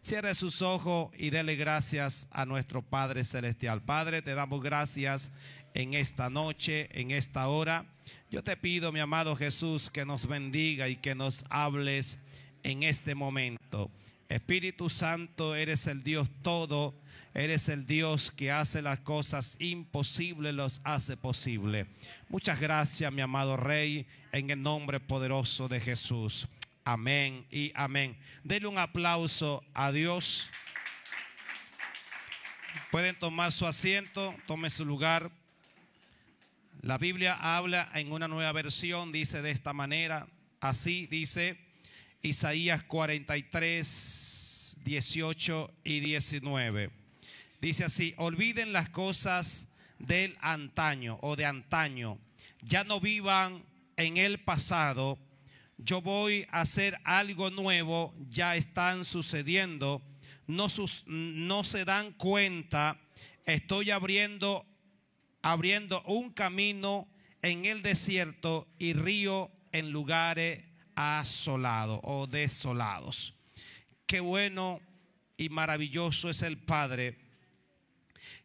Cierre sus ojos y dele gracias a nuestro Padre Celestial. Padre, te damos gracias en esta noche, en esta hora. Yo te pido, mi amado Jesús, que nos bendiga y que nos hables en este momento. Espíritu Santo, eres el Dios todo, eres el Dios que hace las cosas imposibles, los hace posible. Muchas gracias, mi amado Rey, en el nombre poderoso de Jesús amén y amén. Denle un aplauso a Dios. Pueden tomar su asiento, tomen su lugar. La Biblia habla en una nueva versión, dice de esta manera, así dice Isaías 43, 18 y 19. Dice así, olviden las cosas del antaño o de antaño, ya no vivan en el pasado yo voy a hacer algo nuevo, ya están sucediendo, no, no se dan cuenta, estoy abriendo, abriendo un camino en el desierto y río en lugares asolados o desolados. Qué bueno y maravilloso es el Padre.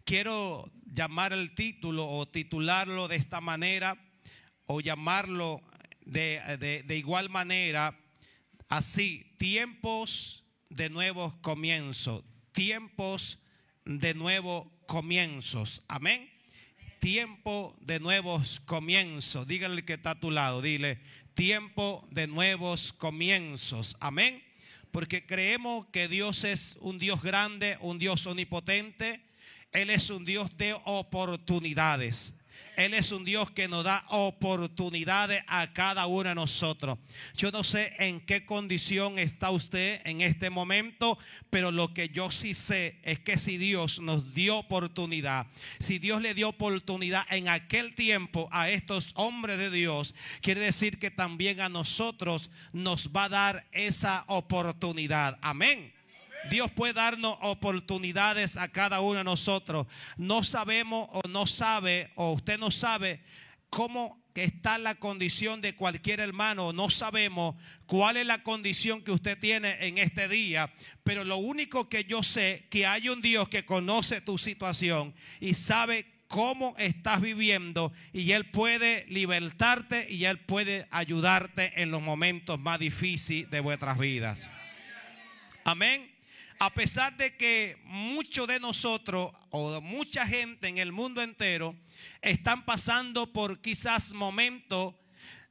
Quiero llamar el título o titularlo de esta manera o llamarlo de, igual manera, así, tiempos de nuevos comienzos, tiempos de nuevos comienzos. Amén. Tiempo de nuevos comienzos. Dígale que está a tu lado, dile, tiempo de nuevos comienzos. Amén. Porque creemos que Dios es un Dios grande, un Dios omnipotente. Él es un Dios de oportunidades. Él es un Dios que nos da oportunidades a cada uno de nosotros. Yo no sé en qué condición está usted en este momento, pero lo que yo sí sé es que si Dios nos dio oportunidad, si Dios le dio oportunidad en aquel tiempo a estos hombres de Dios, quiere decir que también a nosotros nos va a dar esa oportunidad. Amén. Dios puede darnos oportunidades a cada uno de nosotros. No sabemos o no sabe o usted no sabe cómo está la condición de cualquier hermano. No sabemos cuál es la condición que usted tiene en este día. Pero lo único que yo sé que hay un Dios que conoce tu situación y sabe cómo estás viviendo y Él puede libertarte y Él puede ayudarte en los momentos más difíciles de vuestras vidas. Amén. A pesar de que muchos de nosotros o mucha gente en el mundo entero están pasando por quizás momentos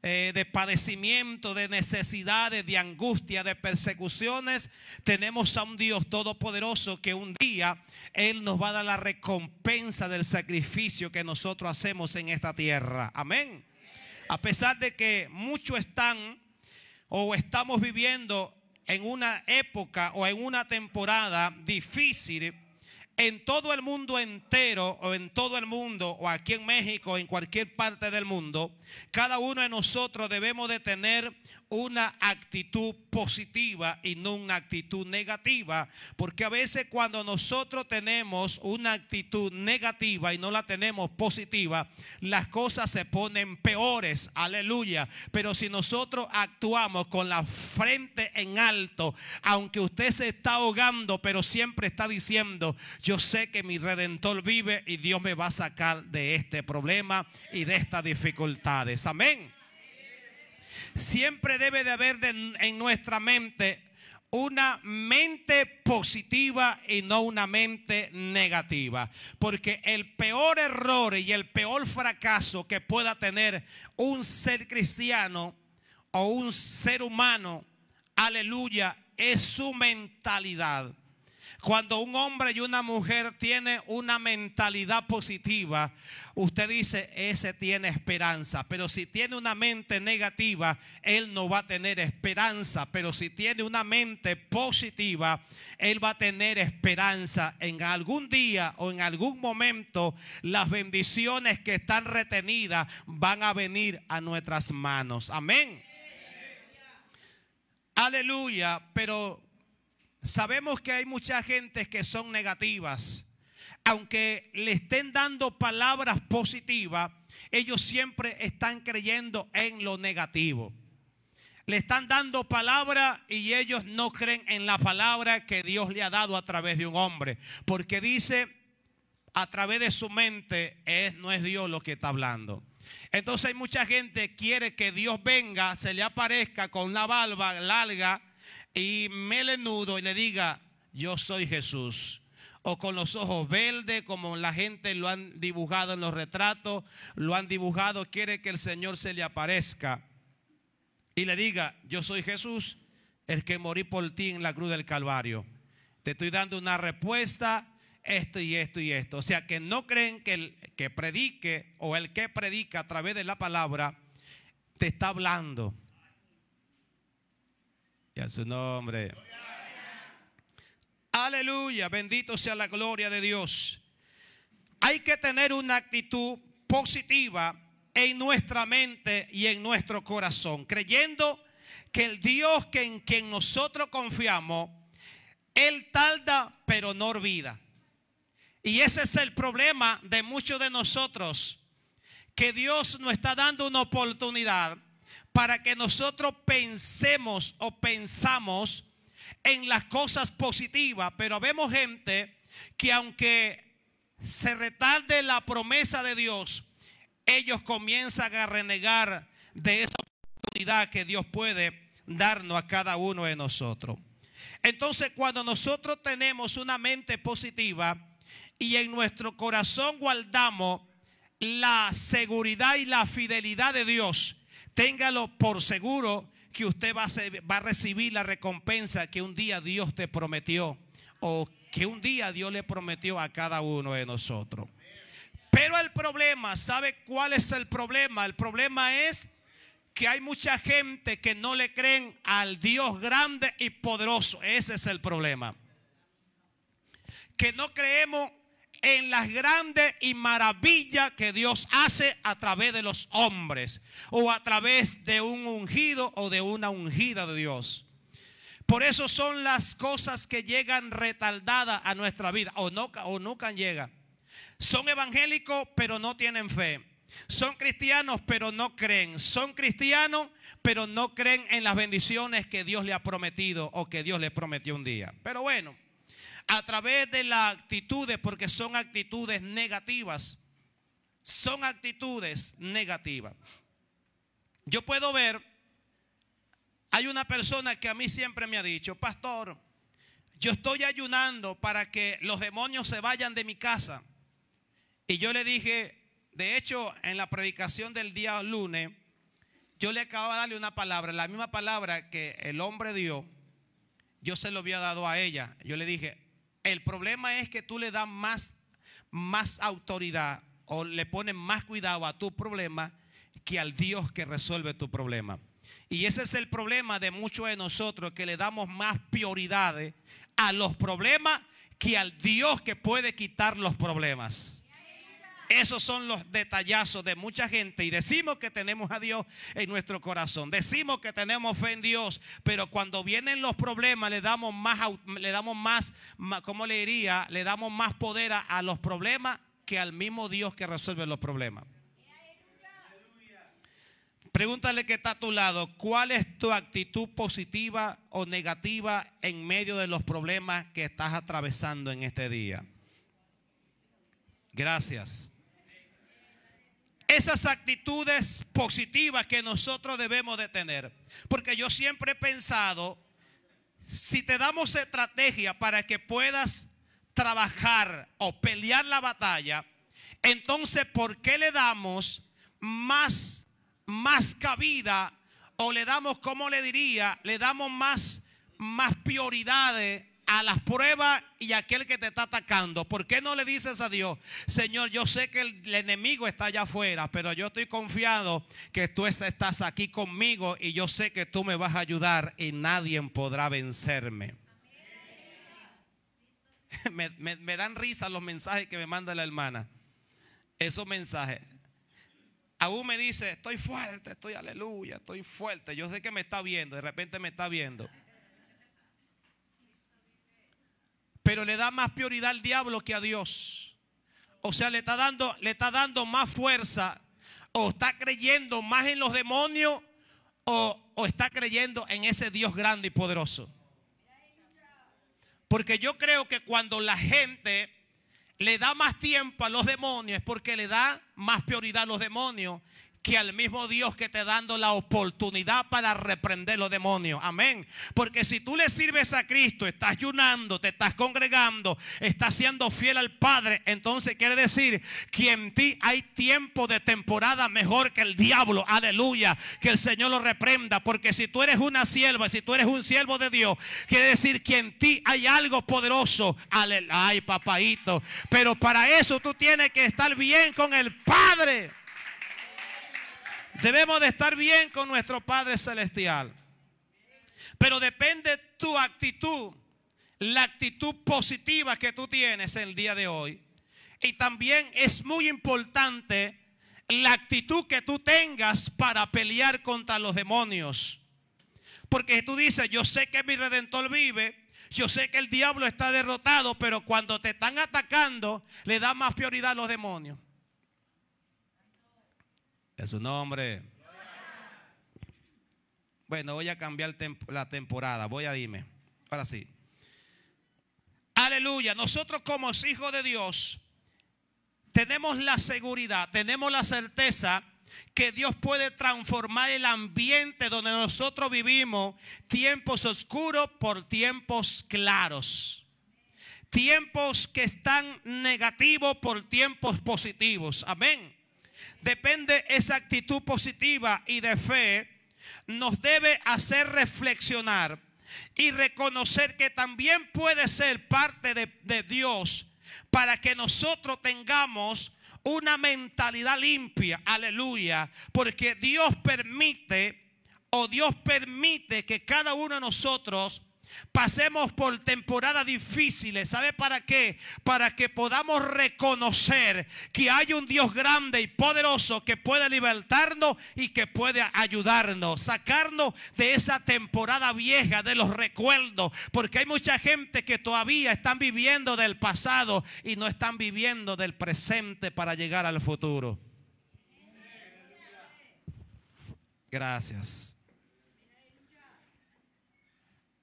eh, de padecimiento, de necesidades, de angustia, de persecuciones, tenemos a un Dios todopoderoso que un día Él nos va a dar la recompensa del sacrificio que nosotros hacemos en esta tierra. Amén. A pesar de que muchos están o estamos viviendo en una época o en una temporada difícil en todo el mundo entero o en todo el mundo o aquí en México, en cualquier parte del mundo, cada uno de nosotros debemos de tener una actitud positiva y no una actitud negativa, porque a veces cuando nosotros tenemos una actitud negativa y no la tenemos positiva, las cosas se ponen peores, aleluya. Pero si nosotros actuamos con la frente en alto, aunque usted se está ahogando, pero siempre está diciendo, yo sé que mi redentor vive y Dios me va a sacar de este problema y de estas dificultades. Amén. Siempre debe de haber en nuestra mente una mente positiva y no una mente negativa. Porque el peor error y el peor fracaso que pueda tener un ser cristiano o un ser humano, aleluya, es su mentalidad. Cuando un hombre y una mujer tienen una mentalidad positiva, usted dice, ese tiene esperanza. Pero si tiene una mente negativa, él no va a tener esperanza. Pero si tiene una mente positiva, él va a tener esperanza. En algún día o en algún momento, las bendiciones que están retenidas van a venir a nuestras manos. Amén. Aleluya, pero Sabemos que hay mucha gente que son negativas. Aunque le estén dando palabras positivas, ellos siempre están creyendo en lo negativo. Le están dando palabra y ellos no creen en la palabra que Dios le ha dado a través de un hombre. Porque dice, a través de su mente, es, no es Dios lo que está hablando. Entonces hay mucha gente que quiere que Dios venga, se le aparezca con la barba larga y nudo y le diga, yo soy Jesús. O con los ojos verdes, como la gente lo han dibujado en los retratos, lo han dibujado, quiere que el Señor se le aparezca y le diga, yo soy Jesús, el que morí por ti en la cruz del Calvario. Te estoy dando una respuesta, esto y esto y esto. O sea, que no creen que el que predique o el que predica a través de la palabra te está hablando su nombre. Aleluya, bendito sea la gloria de Dios. Hay que tener una actitud positiva en nuestra mente y en nuestro corazón, creyendo que el Dios que en quien nosotros confiamos, Él tarda pero no olvida. Y ese es el problema de muchos de nosotros, que Dios nos está dando una oportunidad para que nosotros pensemos o pensamos en las cosas positivas, pero vemos gente que aunque se retarde la promesa de Dios, ellos comienzan a renegar de esa oportunidad que Dios puede darnos a cada uno de nosotros. Entonces, cuando nosotros tenemos una mente positiva y en nuestro corazón guardamos la seguridad y la fidelidad de Dios, Téngalo por seguro que usted va a, va a recibir la recompensa que un día Dios te prometió o que un día Dios le prometió a cada uno de nosotros. Pero el problema, ¿sabe cuál es el problema? El problema es que hay mucha gente que no le creen al Dios grande y poderoso. Ese es el problema. Que no creemos en las grandes y maravillas que Dios hace a través de los hombres o a través de un ungido o de una ungida de Dios. Por eso son las cosas que llegan retardadas a nuestra vida o, no, o nunca llegan. Son evangélicos pero no tienen fe. Son cristianos pero no creen. Son cristianos pero no creen en las bendiciones que Dios le ha prometido o que Dios le prometió un día. Pero bueno a través de las actitudes, porque son actitudes negativas. Son actitudes negativas. Yo puedo ver, hay una persona que a mí siempre me ha dicho, pastor, yo estoy ayunando para que los demonios se vayan de mi casa. Y yo le dije, de hecho, en la predicación del día lunes, yo le acababa de darle una palabra, la misma palabra que el hombre dio, yo se lo había dado a ella. Yo le dije, el problema es que tú le das más, más autoridad o le pones más cuidado a tu problema que al Dios que resuelve tu problema. Y ese es el problema de muchos de nosotros que le damos más prioridades a los problemas que al Dios que puede quitar los problemas. Esos son los detallazos de mucha gente y decimos que tenemos a Dios en nuestro corazón, decimos que tenemos fe en Dios, pero cuando vienen los problemas le damos más, le damos más, ¿cómo le diría? Le damos más poder a, a los problemas que al mismo Dios que resuelve los problemas. Pregúntale que está a tu lado, ¿cuál es tu actitud positiva o negativa en medio de los problemas que estás atravesando en este día? Gracias esas actitudes positivas que nosotros debemos de tener. Porque yo siempre he pensado, si te damos estrategia para que puedas trabajar o pelear la batalla, entonces ¿por qué le damos más, más cabida o le damos, como le diría, le damos más, más prioridades a las pruebas y aquel que te está atacando. ¿Por qué no le dices a Dios, Señor, yo sé que el, enemigo está allá afuera, pero yo estoy confiado que tú estás aquí conmigo y yo sé que tú me vas a ayudar y nadie podrá vencerme? me, dan risa los mensajes que me manda la hermana. Esos mensajes. Aún me dice, estoy fuerte, estoy aleluya, estoy fuerte. Yo sé que me está viendo, de repente me está viendo. pero le da más prioridad al diablo que a Dios. O sea, le está dando, le está dando más fuerza o está creyendo más en los demonios o, o está creyendo en ese Dios grande y poderoso. Porque yo creo que cuando la gente le da más tiempo a los demonios es porque le da más prioridad a los demonios que al mismo Dios que te dando la oportunidad para reprender los demonios. Amén. Porque si tú le sirves a Cristo, estás ayunando, te estás congregando, estás siendo fiel al Padre, entonces quiere decir que en ti hay tiempo de temporada mejor que el diablo. Aleluya. Que el Señor lo reprenda. Porque si tú eres una sierva, si tú eres un siervo de Dios, quiere decir que en ti hay algo poderoso. Aleluya. Ay, papaito. Pero para eso tú tienes que estar bien con el Padre. Debemos de estar bien con nuestro Padre Celestial. Pero depende tu actitud, la actitud positiva que tú tienes el día de hoy. Y también es muy importante la actitud que tú tengas para pelear contra los demonios. Porque tú dices, yo sé que mi redentor vive, yo sé que el diablo está derrotado, pero cuando te están atacando, le da más prioridad a los demonios. Es su nombre. Bueno, voy a cambiar la temporada. Voy a dime Ahora sí. Aleluya. Nosotros como hijos de Dios tenemos la seguridad, tenemos la certeza que Dios puede transformar el ambiente donde nosotros vivimos, tiempos oscuros por tiempos claros. Tiempos que están negativos por tiempos positivos. Amén depende esa actitud positiva y de fe, nos debe hacer reflexionar y reconocer que también puede ser parte de, de Dios para que nosotros tengamos una mentalidad limpia, aleluya, porque Dios permite o Dios permite que cada uno de nosotros Pasemos por temporadas difíciles. ¿Sabe para qué? Para que podamos reconocer que hay un Dios grande y poderoso que puede libertarnos y que puede ayudarnos. Sacarnos de esa temporada vieja, de los recuerdos. Porque hay mucha gente que todavía están viviendo del pasado y no están viviendo del presente para llegar al futuro. Gracias.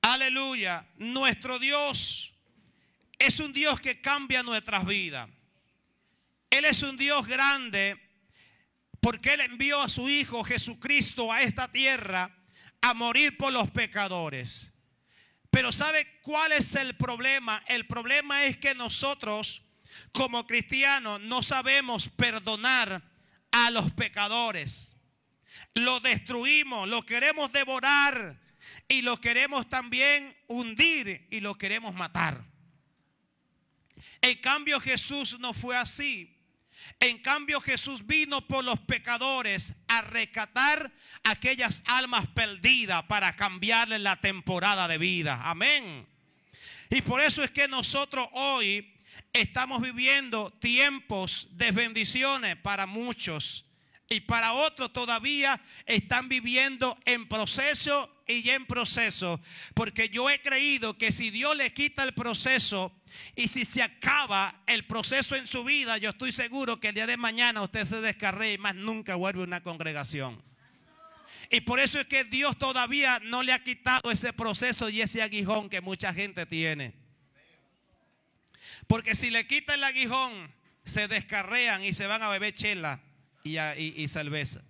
Aleluya. Nuestro Dios es un Dios que cambia nuestras vidas. Él es un Dios grande porque Él envió a su Hijo Jesucristo a esta tierra a morir por los pecadores. Pero ¿sabe cuál es el problema? El problema es que nosotros como cristianos no sabemos perdonar a los pecadores. Lo destruimos, lo queremos devorar, y lo queremos también hundir y lo queremos matar. En cambio Jesús no fue así. En cambio Jesús vino por los pecadores a rescatar aquellas almas perdidas para cambiarle la temporada de vida. Amén. Y por eso es que nosotros hoy estamos viviendo tiempos de bendiciones para muchos y para otros todavía están viviendo en proceso y ya en proceso, porque yo he creído que si Dios le quita el proceso y si se acaba el proceso en su vida, yo estoy seguro que el día de mañana usted se descarrea y más nunca vuelve a una congregación. Y por eso es que Dios todavía no le ha quitado ese proceso y ese aguijón que mucha gente tiene. Porque si le quita el aguijón, se descarrean y se van a beber chela y, y, y cerveza.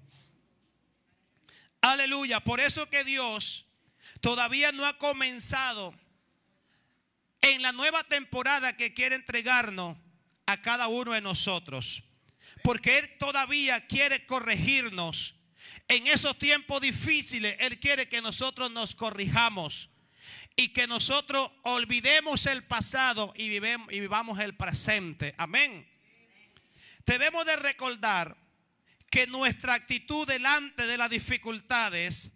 Aleluya. Por eso que Dios todavía no ha comenzado en la nueva temporada que quiere entregarnos a cada uno de nosotros. Porque Él todavía quiere corregirnos. En esos tiempos difíciles, Él quiere que nosotros nos corrijamos y que nosotros olvidemos el pasado y, vivamos el presente. Amén. Debemos de recordar que nuestra actitud delante de las dificultades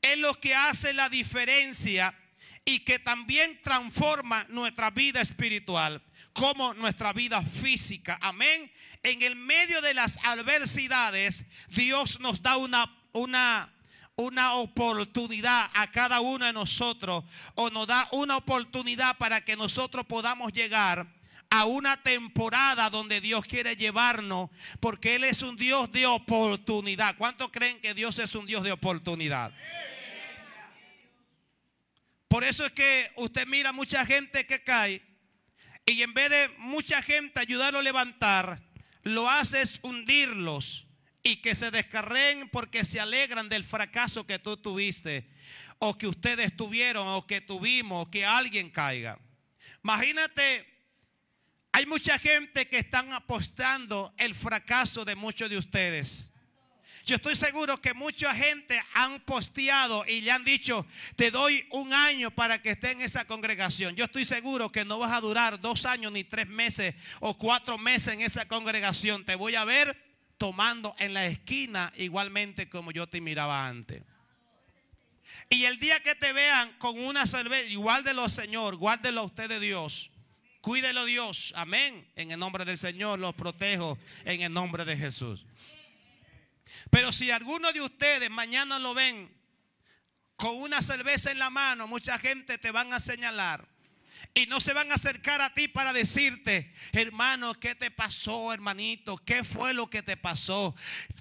es lo que hace la diferencia y que también transforma nuestra vida espiritual como nuestra vida física. Amén. En el medio de las adversidades, Dios nos da una, una, una oportunidad a cada uno de nosotros o nos da una oportunidad para que nosotros podamos llegar a una temporada donde Dios quiere llevarnos, porque Él es un Dios de oportunidad. ¿Cuántos creen que Dios es un Dios de oportunidad? Por eso es que usted mira mucha gente que cae y en vez de mucha gente ayudarlo a levantar, lo hace es hundirlos y que se descarreen porque se alegran del fracaso que tú tuviste o que ustedes tuvieron o que tuvimos, o que alguien caiga. Imagínate hay mucha gente que están apostando el fracaso de muchos de ustedes. Yo estoy seguro que mucha gente han posteado y le han dicho, te doy un año para que esté en esa congregación. Yo estoy seguro que no vas a durar dos años ni tres meses o cuatro meses en esa congregación. Te voy a ver tomando en la esquina igualmente como yo te miraba antes. Y el día que te vean con una cerveza, igual de los Señor, guárdelo a usted de Dios. Cuídelo Dios. Amén. En el nombre del Señor los protejo. En el nombre de Jesús. Pero si alguno de ustedes mañana lo ven con una cerveza en la mano, mucha gente te van a señalar. Y no se van a acercar a ti para decirte, hermano, ¿qué te pasó, hermanito? ¿Qué fue lo que te pasó?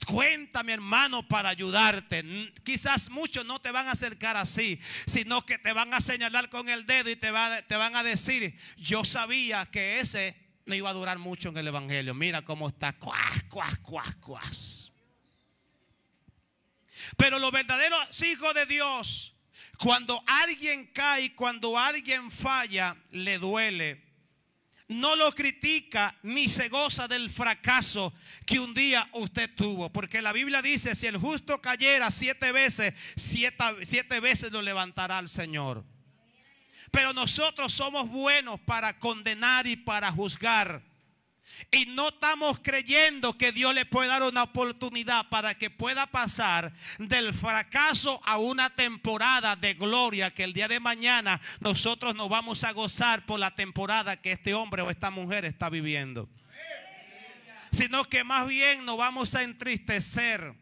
Cuéntame, hermano, para ayudarte. Quizás muchos no te van a acercar así, sino que te van a señalar con el dedo y te, van a decir, yo sabía que ese no iba a durar mucho en el Evangelio. Mira cómo está, cuas, cuas, cuas. Pero los verdaderos hijos de Dios cuando alguien cae, cuando alguien falla, le duele. No lo critica ni se goza del fracaso que un día usted tuvo. Porque la Biblia dice, si el justo cayera siete veces, siete, veces lo levantará el Señor. Pero nosotros somos buenos para condenar y para juzgar. Y no estamos creyendo que Dios le puede dar una oportunidad para que pueda pasar del fracaso a una temporada de gloria que el día de mañana nosotros nos vamos a gozar por la temporada que este hombre o esta mujer está viviendo. Sino que más bien nos vamos a entristecer.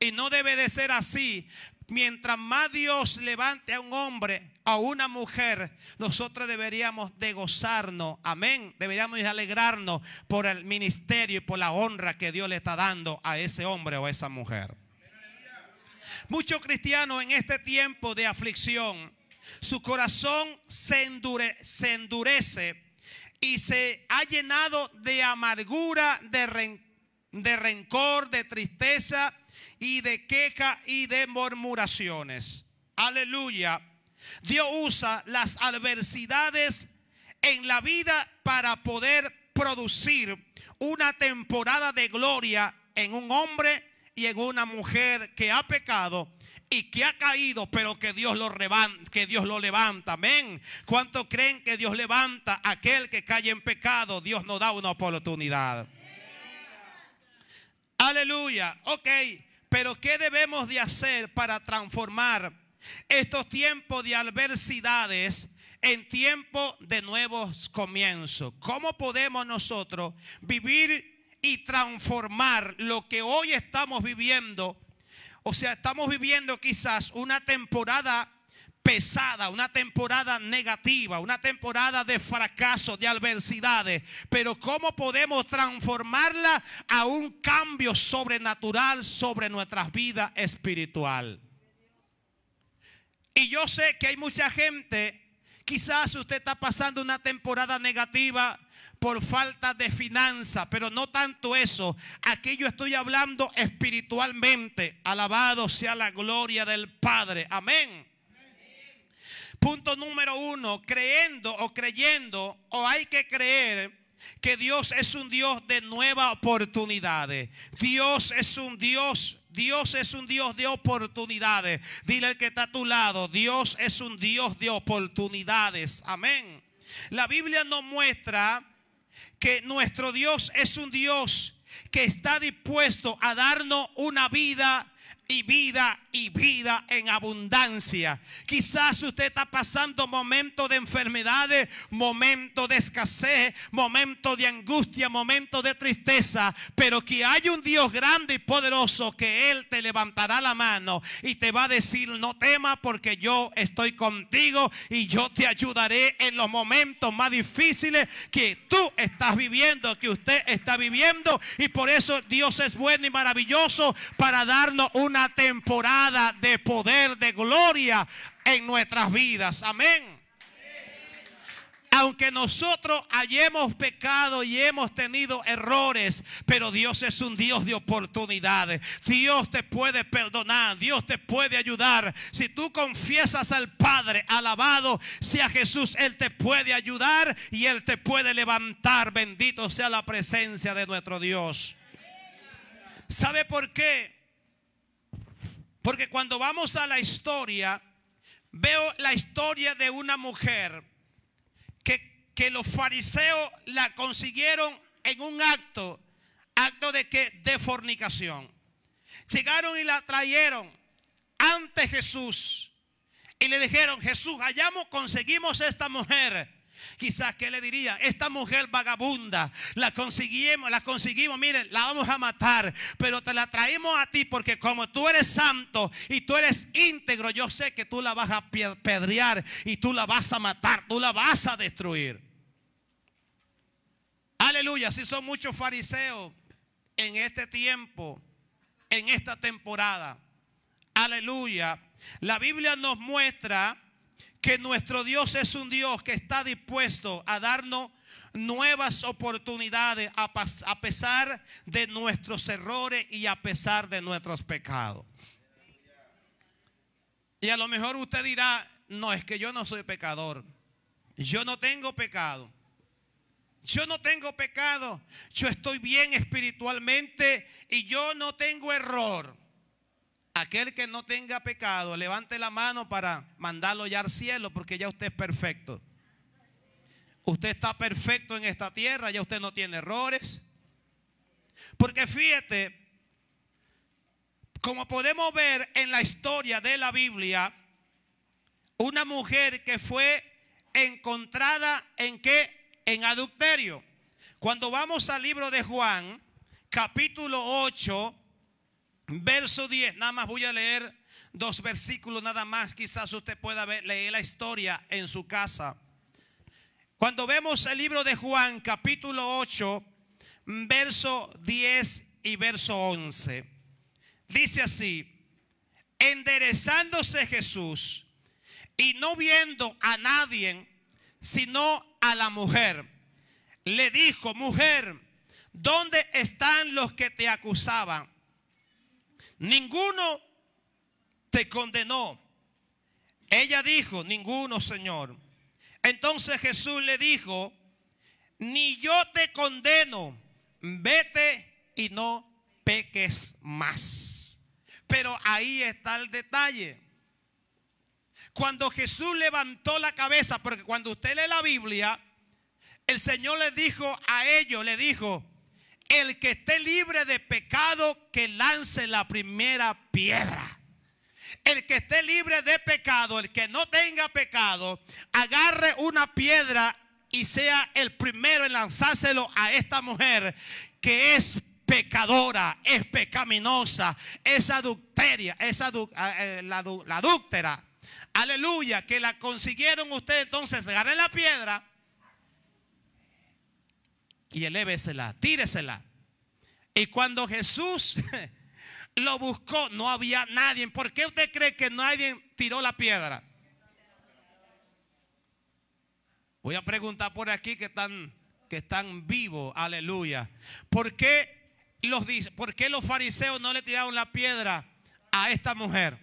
Y no debe de ser así. Mientras más Dios levante a un hombre, a una mujer, nosotros deberíamos de gozarnos, amén, deberíamos alegrarnos por el ministerio y por la honra que Dios le está dando a ese hombre o a esa mujer. Muchos cristianos en este tiempo de aflicción, su corazón se, endurece y se ha llenado de amargura, de, de rencor, de tristeza y de queja y de murmuraciones. Aleluya. Dios usa las adversidades en la vida para poder producir una temporada de gloria en un hombre y en una mujer que ha pecado y que ha caído, pero que Dios lo, levanta. Amén. ¿Cuántos creen que Dios levanta a aquel que cae en pecado? Dios nos da una oportunidad. Aleluya. Ok, pero ¿qué debemos de hacer para transformar? Estos tiempos de adversidades en tiempo de nuevos comienzos. ¿Cómo podemos nosotros vivir y transformar lo que hoy estamos viviendo? O sea, estamos viviendo quizás una temporada pesada, una temporada negativa, una temporada de fracaso, de adversidades, pero cómo podemos transformarla a un cambio sobrenatural sobre nuestras vidas espirituales y yo sé que hay mucha gente, quizás usted está pasando una temporada negativa por falta de finanza, pero no tanto eso. Aquí yo estoy hablando espiritualmente. Alabado sea la gloria del Padre. Amén. Punto número uno, creyendo o creyendo o hay que creer que Dios es un Dios de nuevas oportunidades. Dios es un Dios Dios es un Dios de oportunidades. Dile al que está a tu lado, Dios es un Dios de oportunidades. Amén. La Biblia nos muestra que nuestro Dios es un Dios que está dispuesto a darnos una vida y vida y vida en abundancia. Quizás usted está pasando momentos de enfermedades, momentos de escasez, momentos de angustia, momentos de tristeza, pero que hay un Dios grande y poderoso que Él te levantará la mano y te va a decir, no temas porque yo estoy contigo y yo te ayudaré en los momentos más difíciles que tú estás viviendo, que usted está viviendo. Y por eso Dios es bueno y maravilloso para darnos un una temporada de poder, de gloria en nuestras vidas. Amén. Aunque nosotros hayamos pecado y hemos tenido errores, pero Dios es un Dios de oportunidades. Dios te puede perdonar, Dios te puede ayudar. Si tú confiesas al Padre, alabado sea Jesús, Él te puede ayudar y Él te puede levantar. Bendito sea la presencia de nuestro Dios. ¿Sabe por qué? Porque cuando vamos a la historia, veo la historia de una mujer que, que los fariseos la consiguieron en un acto, acto de que de fornicación. Llegaron y la trajeron ante Jesús y le dijeron, Jesús, hallamos, conseguimos esta mujer Quizás que le diría, esta mujer vagabunda, la conseguimos, la conseguimos, miren, la vamos a matar, pero te la traemos a ti porque como tú eres santo y tú eres íntegro, yo sé que tú la vas a pedrear y tú la vas a matar, tú la vas a destruir. Aleluya, si son muchos fariseos en este tiempo, en esta temporada. Aleluya. La Biblia nos muestra que nuestro Dios es un Dios que está dispuesto a darnos nuevas oportunidades a, pesar de nuestros errores y a pesar de nuestros pecados. Y a lo mejor usted dirá, no, es que yo no soy pecador. Yo no tengo pecado. Yo no tengo pecado. Yo estoy bien espiritualmente y yo no tengo error. Aquel que no tenga pecado, levante la mano para mandarlo ya al cielo, porque ya usted es perfecto. Usted está perfecto en esta tierra, ya usted no tiene errores. Porque fíjate, como podemos ver en la historia de la Biblia, una mujer que fue encontrada en qué? En adulterio. Cuando vamos al libro de Juan, capítulo 8, Verso 10, nada más voy a leer dos versículos nada más, quizás usted pueda ver, leer la historia en su casa. Cuando vemos el libro de Juan capítulo 8, verso 10 y verso 11, dice así, enderezándose Jesús y no viendo a nadie, sino a la mujer, le dijo, mujer, ¿dónde están los que te acusaban? ninguno te condenó. Ella dijo, ninguno, Señor. Entonces Jesús le dijo, ni yo te condeno, vete y no peques más. Pero ahí está el detalle. Cuando Jesús levantó la cabeza, porque cuando usted lee la Biblia, el Señor le dijo a ellos, le dijo, el que esté libre de pecado, que lance la primera piedra. El que esté libre de pecado, el que no tenga pecado, agarre una piedra y sea el primero en lanzárselo a esta mujer que es pecadora, es pecaminosa, es adulteria, es eh, la, Aleluya, que la consiguieron ustedes entonces, agarren la piedra y elévesela, tíresela. Y cuando Jesús lo buscó, no había nadie. ¿Por qué usted cree que nadie tiró la piedra? Voy a preguntar por aquí que están, que están vivos, aleluya. los, ¿Por qué los fariseos no le tiraron la piedra a esta mujer?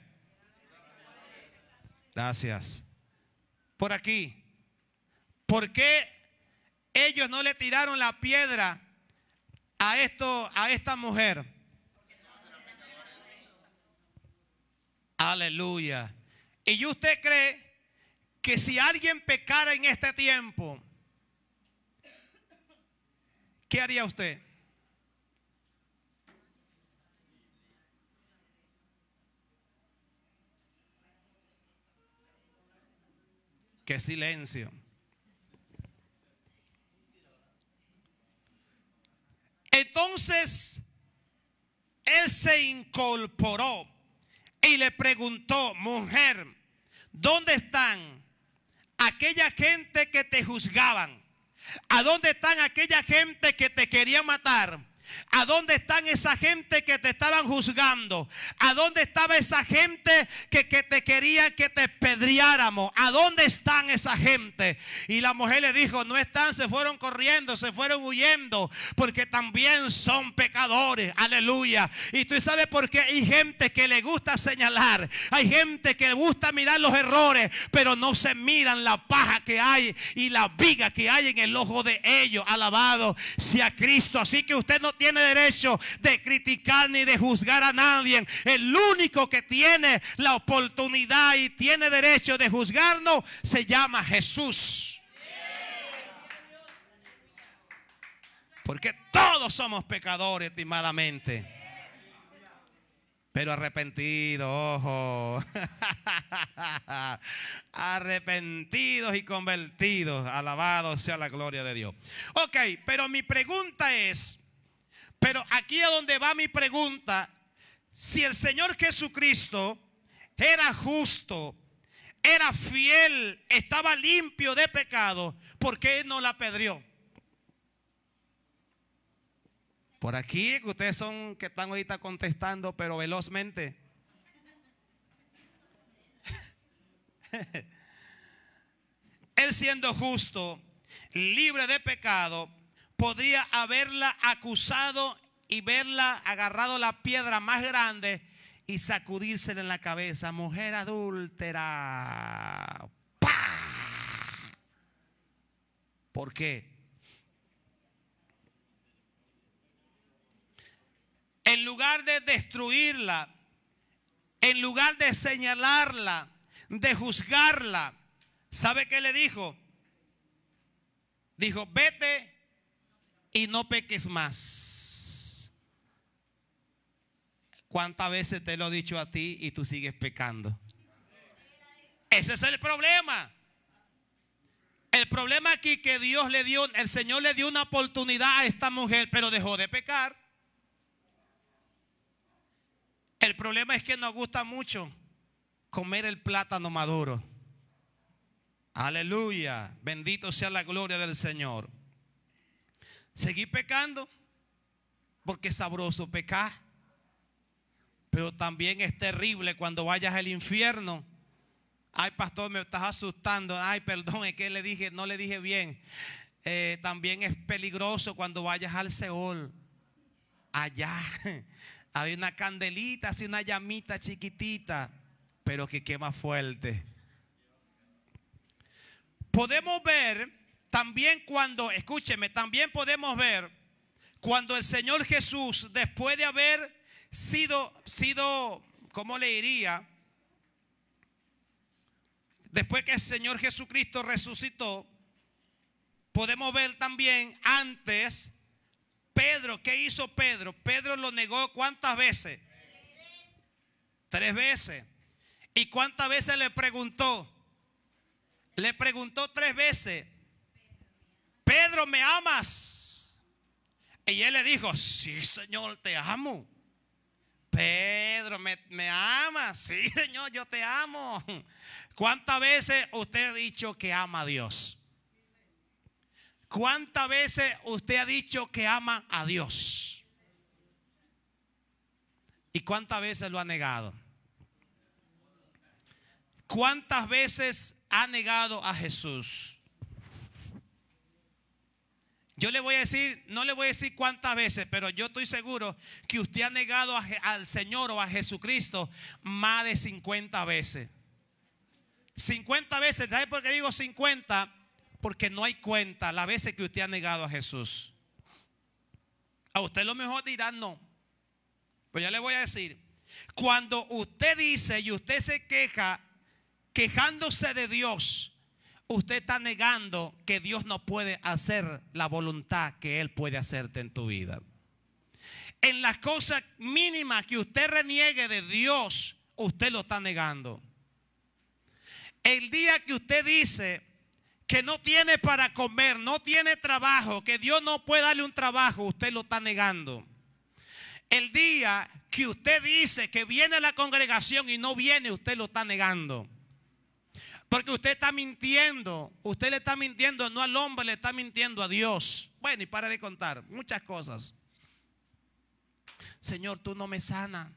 Gracias. Por aquí. ¿Por qué ellos no le tiraron la piedra a, esto, a esta mujer. Aleluya. ¿Y usted cree que si alguien pecara en este tiempo, ¿qué haría usted? Qué silencio. Entonces él se incorporó y le preguntó, mujer, ¿dónde están aquella gente que te juzgaban? ¿A dónde están aquella gente que te quería matar? ¿A dónde están esa gente que te estaban juzgando? ¿A dónde estaba esa gente que, te quería que te pedriáramos? ¿A dónde están esa gente? Y la mujer le dijo, no están, se fueron corriendo, se fueron huyendo, porque también son pecadores. Aleluya. Y tú sabes por qué hay gente que le gusta señalar, hay gente que le gusta mirar los errores, pero no se miran la paja que hay y la viga que hay en el ojo de ellos. Alabado sea Cristo. Así que usted no tiene derecho de criticar ni de juzgar a nadie. El único que tiene la oportunidad y tiene derecho de juzgarnos se llama Jesús. Porque todos somos pecadores, estimadamente. Pero arrepentidos, ojo. arrepentidos y convertidos. Alabado sea la gloria de Dios. Ok, pero mi pregunta es, pero aquí es donde va mi pregunta. Si el Señor Jesucristo era justo, era fiel, estaba limpio de pecado, ¿por qué no la pedrió? Por aquí, que ustedes son que están ahorita contestando, pero velozmente. Él siendo justo, libre de pecado, podría haberla acusado y verla agarrado la piedra más grande y sacudírsela en la cabeza, mujer adúltera. ¿Por qué? En lugar de destruirla, en lugar de señalarla, de juzgarla, ¿sabe qué le dijo? Dijo, vete y no peques más. ¿Cuántas veces te lo he dicho a ti y tú sigues pecando? Ese es el problema. El problema aquí que Dios le dio, el Señor le dio una oportunidad a esta mujer, pero dejó de pecar. El problema es que nos gusta mucho comer el plátano maduro. Aleluya. Bendito sea la gloria del Señor seguir pecando, porque es sabroso pecar. Pero también es terrible cuando vayas al infierno. Ay, pastor, me estás asustando. Ay, perdón, es que le dije, no le dije bien. Eh, también es peligroso cuando vayas al Seol. Allá hay una candelita, así una llamita chiquitita, pero que quema fuerte. Podemos ver también cuando, escúcheme, también podemos ver cuando el Señor Jesús, después de haber sido, sido, ¿cómo le diría? Después que el Señor Jesucristo resucitó, podemos ver también antes Pedro, ¿qué hizo Pedro? Pedro lo negó cuántas veces? Tres veces. ¿Y cuántas veces le preguntó? Le preguntó tres veces, Pedro, ¿me amas? Y él le dijo, sí, Señor, te amo. Pedro, ¿me, me amas? Sí, Señor, yo te amo. ¿Cuántas veces usted ha dicho que ama a Dios? ¿Cuántas veces usted ha dicho que ama a Dios? ¿Y cuántas veces lo ha negado? ¿Cuántas veces ha negado a Jesús? Yo le voy a decir, no le voy a decir cuántas veces, pero yo estoy seguro que usted ha negado al Señor o a Jesucristo más de 50 veces. 50 veces, ¿sabe por qué digo 50? Porque no hay cuenta las veces que usted ha negado a Jesús. A usted lo mejor dirá no. Pero pues ya le voy a decir, cuando usted dice y usted se queja, quejándose de Dios, usted está negando que Dios no puede hacer la voluntad que Él puede hacerte en tu vida. En las cosas mínimas que usted reniegue de Dios, usted lo está negando. El día que usted dice que no tiene para comer, no tiene trabajo, que Dios no puede darle un trabajo, usted lo está negando. El día que usted dice que viene a la congregación y no viene, usted lo está negando. Porque usted está mintiendo. Usted le está mintiendo no al hombre, le está mintiendo a Dios. Bueno, y para de contar muchas cosas. Señor, tú no me sana.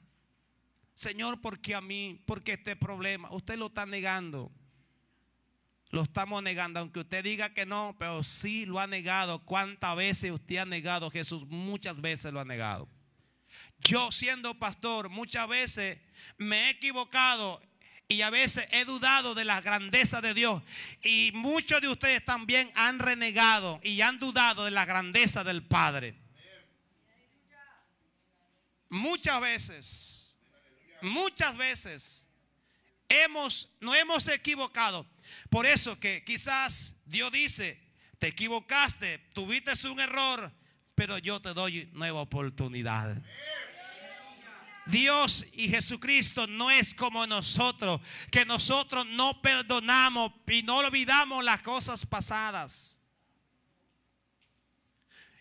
Señor, ¿por qué a mí? ¿Por qué este problema? Usted lo está negando. Lo estamos negando, aunque usted diga que no, pero sí lo ha negado. ¿Cuántas veces usted ha negado? Jesús muchas veces lo ha negado. Yo siendo pastor, muchas veces me he equivocado y a veces he dudado de la grandeza de Dios. Y muchos de ustedes también han renegado y han dudado de la grandeza del Padre. Muchas veces, muchas veces hemos, no hemos equivocado. Por eso que quizás Dios dice, te equivocaste, tuviste un error, pero yo te doy nueva oportunidad. Dios y Jesucristo no es como nosotros, que nosotros no perdonamos y no olvidamos las cosas pasadas.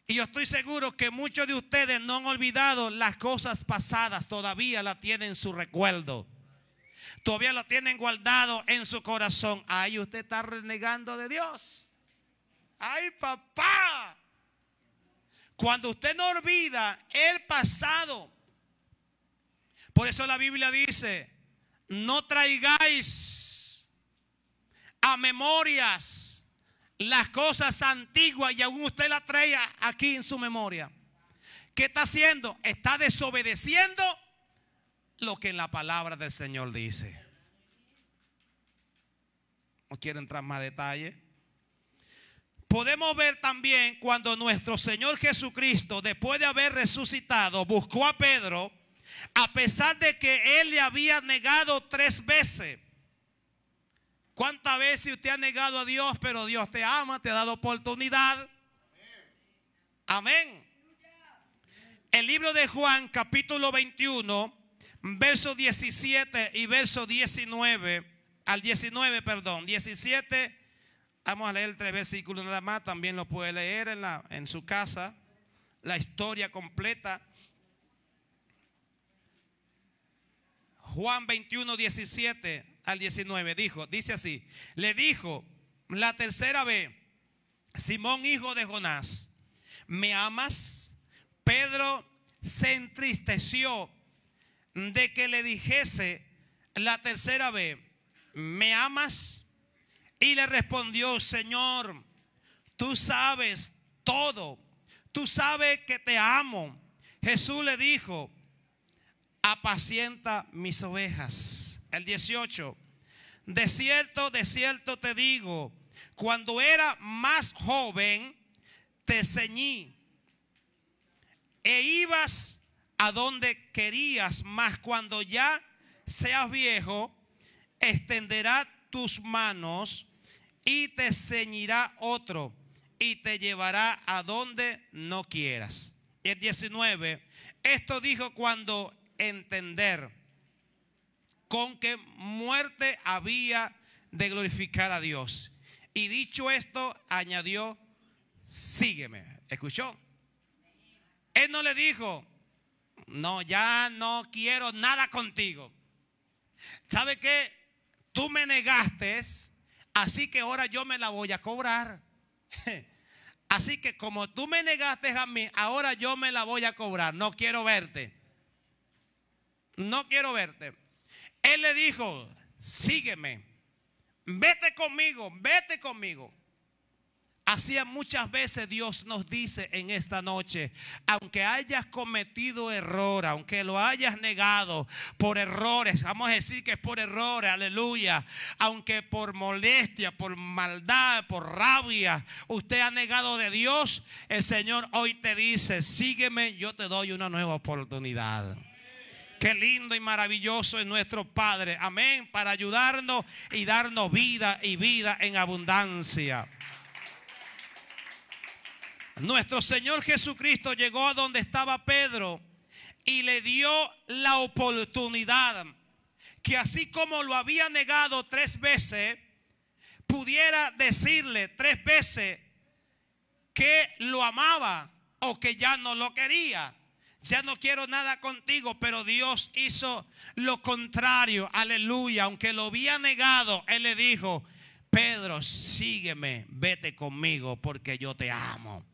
Y yo estoy seguro que muchos de ustedes no han olvidado las cosas pasadas, todavía la tienen en su recuerdo. Todavía lo tienen guardado en su corazón. Ahí usted está renegando de Dios. Ay, papá. Cuando usted no olvida el pasado, por eso la Biblia dice, no traigáis a memorias las cosas antiguas y aún usted las traía aquí en su memoria. ¿Qué está haciendo? Está desobedeciendo lo que la palabra del Señor dice. No quiero entrar más detalle. Podemos ver también cuando nuestro Señor Jesucristo, después de haber resucitado, buscó a Pedro a pesar de que él le había negado tres veces. ¿Cuántas veces usted ha negado a Dios, pero Dios te ama, te ha dado oportunidad? Amén. El libro de Juan, capítulo 21, verso 17 y verso 19, al 19, perdón, 17. Vamos a leer tres versículos nada más, también lo puede leer en, la, en su casa, la historia completa Juan 21, 17 al 19 dijo, dice así, le dijo la tercera vez, Simón hijo de Jonás, ¿me amas? Pedro se entristeció de que le dijese la tercera vez, ¿me amas? Y le respondió, Señor, tú sabes todo, tú sabes que te amo. Jesús le dijo, apacienta mis ovejas. El 18, de cierto, de cierto te digo, cuando era más joven, te ceñí e ibas a donde querías, mas cuando ya seas viejo, extenderá tus manos y te ceñirá otro y te llevará a donde no quieras. El 19, esto dijo cuando entender con qué muerte había de glorificar a Dios. Y dicho esto, añadió, sígueme. ¿Escuchó? Él no le dijo, no, ya no quiero nada contigo. ¿Sabe qué? Tú me negaste, así que ahora yo me la voy a cobrar. Así que como tú me negaste a mí, ahora yo me la voy a cobrar. No quiero verte no quiero verte. Él le dijo, sígueme, vete conmigo, vete conmigo. Hacía muchas veces Dios nos dice en esta noche, aunque hayas cometido error, aunque lo hayas negado por errores, vamos a decir que es por errores, aleluya, aunque por molestia, por maldad, por rabia, usted ha negado de Dios, el Señor hoy te dice, sígueme, yo te doy una nueva oportunidad. Qué lindo y maravilloso es nuestro Padre. Amén. Para ayudarnos y darnos vida y vida en abundancia. Nuestro Señor Jesucristo llegó a donde estaba Pedro y le dio la oportunidad que así como lo había negado tres veces, pudiera decirle tres veces que lo amaba o que ya no lo quería ya no quiero nada contigo, pero Dios hizo lo contrario, aleluya, aunque lo había negado, Él le dijo, Pedro, sígueme, vete conmigo porque yo te amo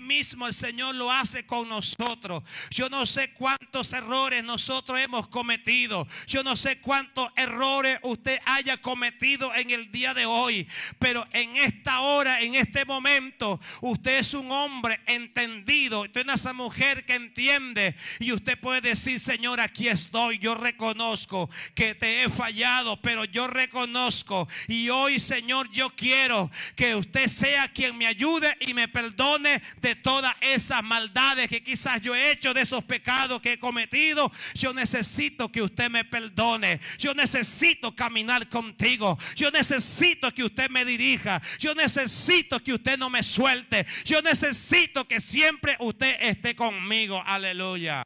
mismo el Señor lo hace con nosotros. Yo no sé cuántos errores nosotros hemos cometido. Yo no sé cuántos errores usted haya cometido en el día de hoy. Pero en esta hora, en este momento, usted es un hombre entendido. Usted es una mujer que entiende. Y usted puede decir, Señor, aquí estoy. Yo reconozco que te he fallado, pero yo reconozco. Y hoy, Señor, yo quiero que usted sea quien me ayude y me perdone de todas esas maldades que quizás yo he hecho, de esos pecados que he cometido. Yo necesito que usted me perdone. Yo necesito caminar contigo. Yo necesito que usted me dirija. Yo necesito que usted no me suelte. Yo necesito que siempre usted esté conmigo. Aleluya.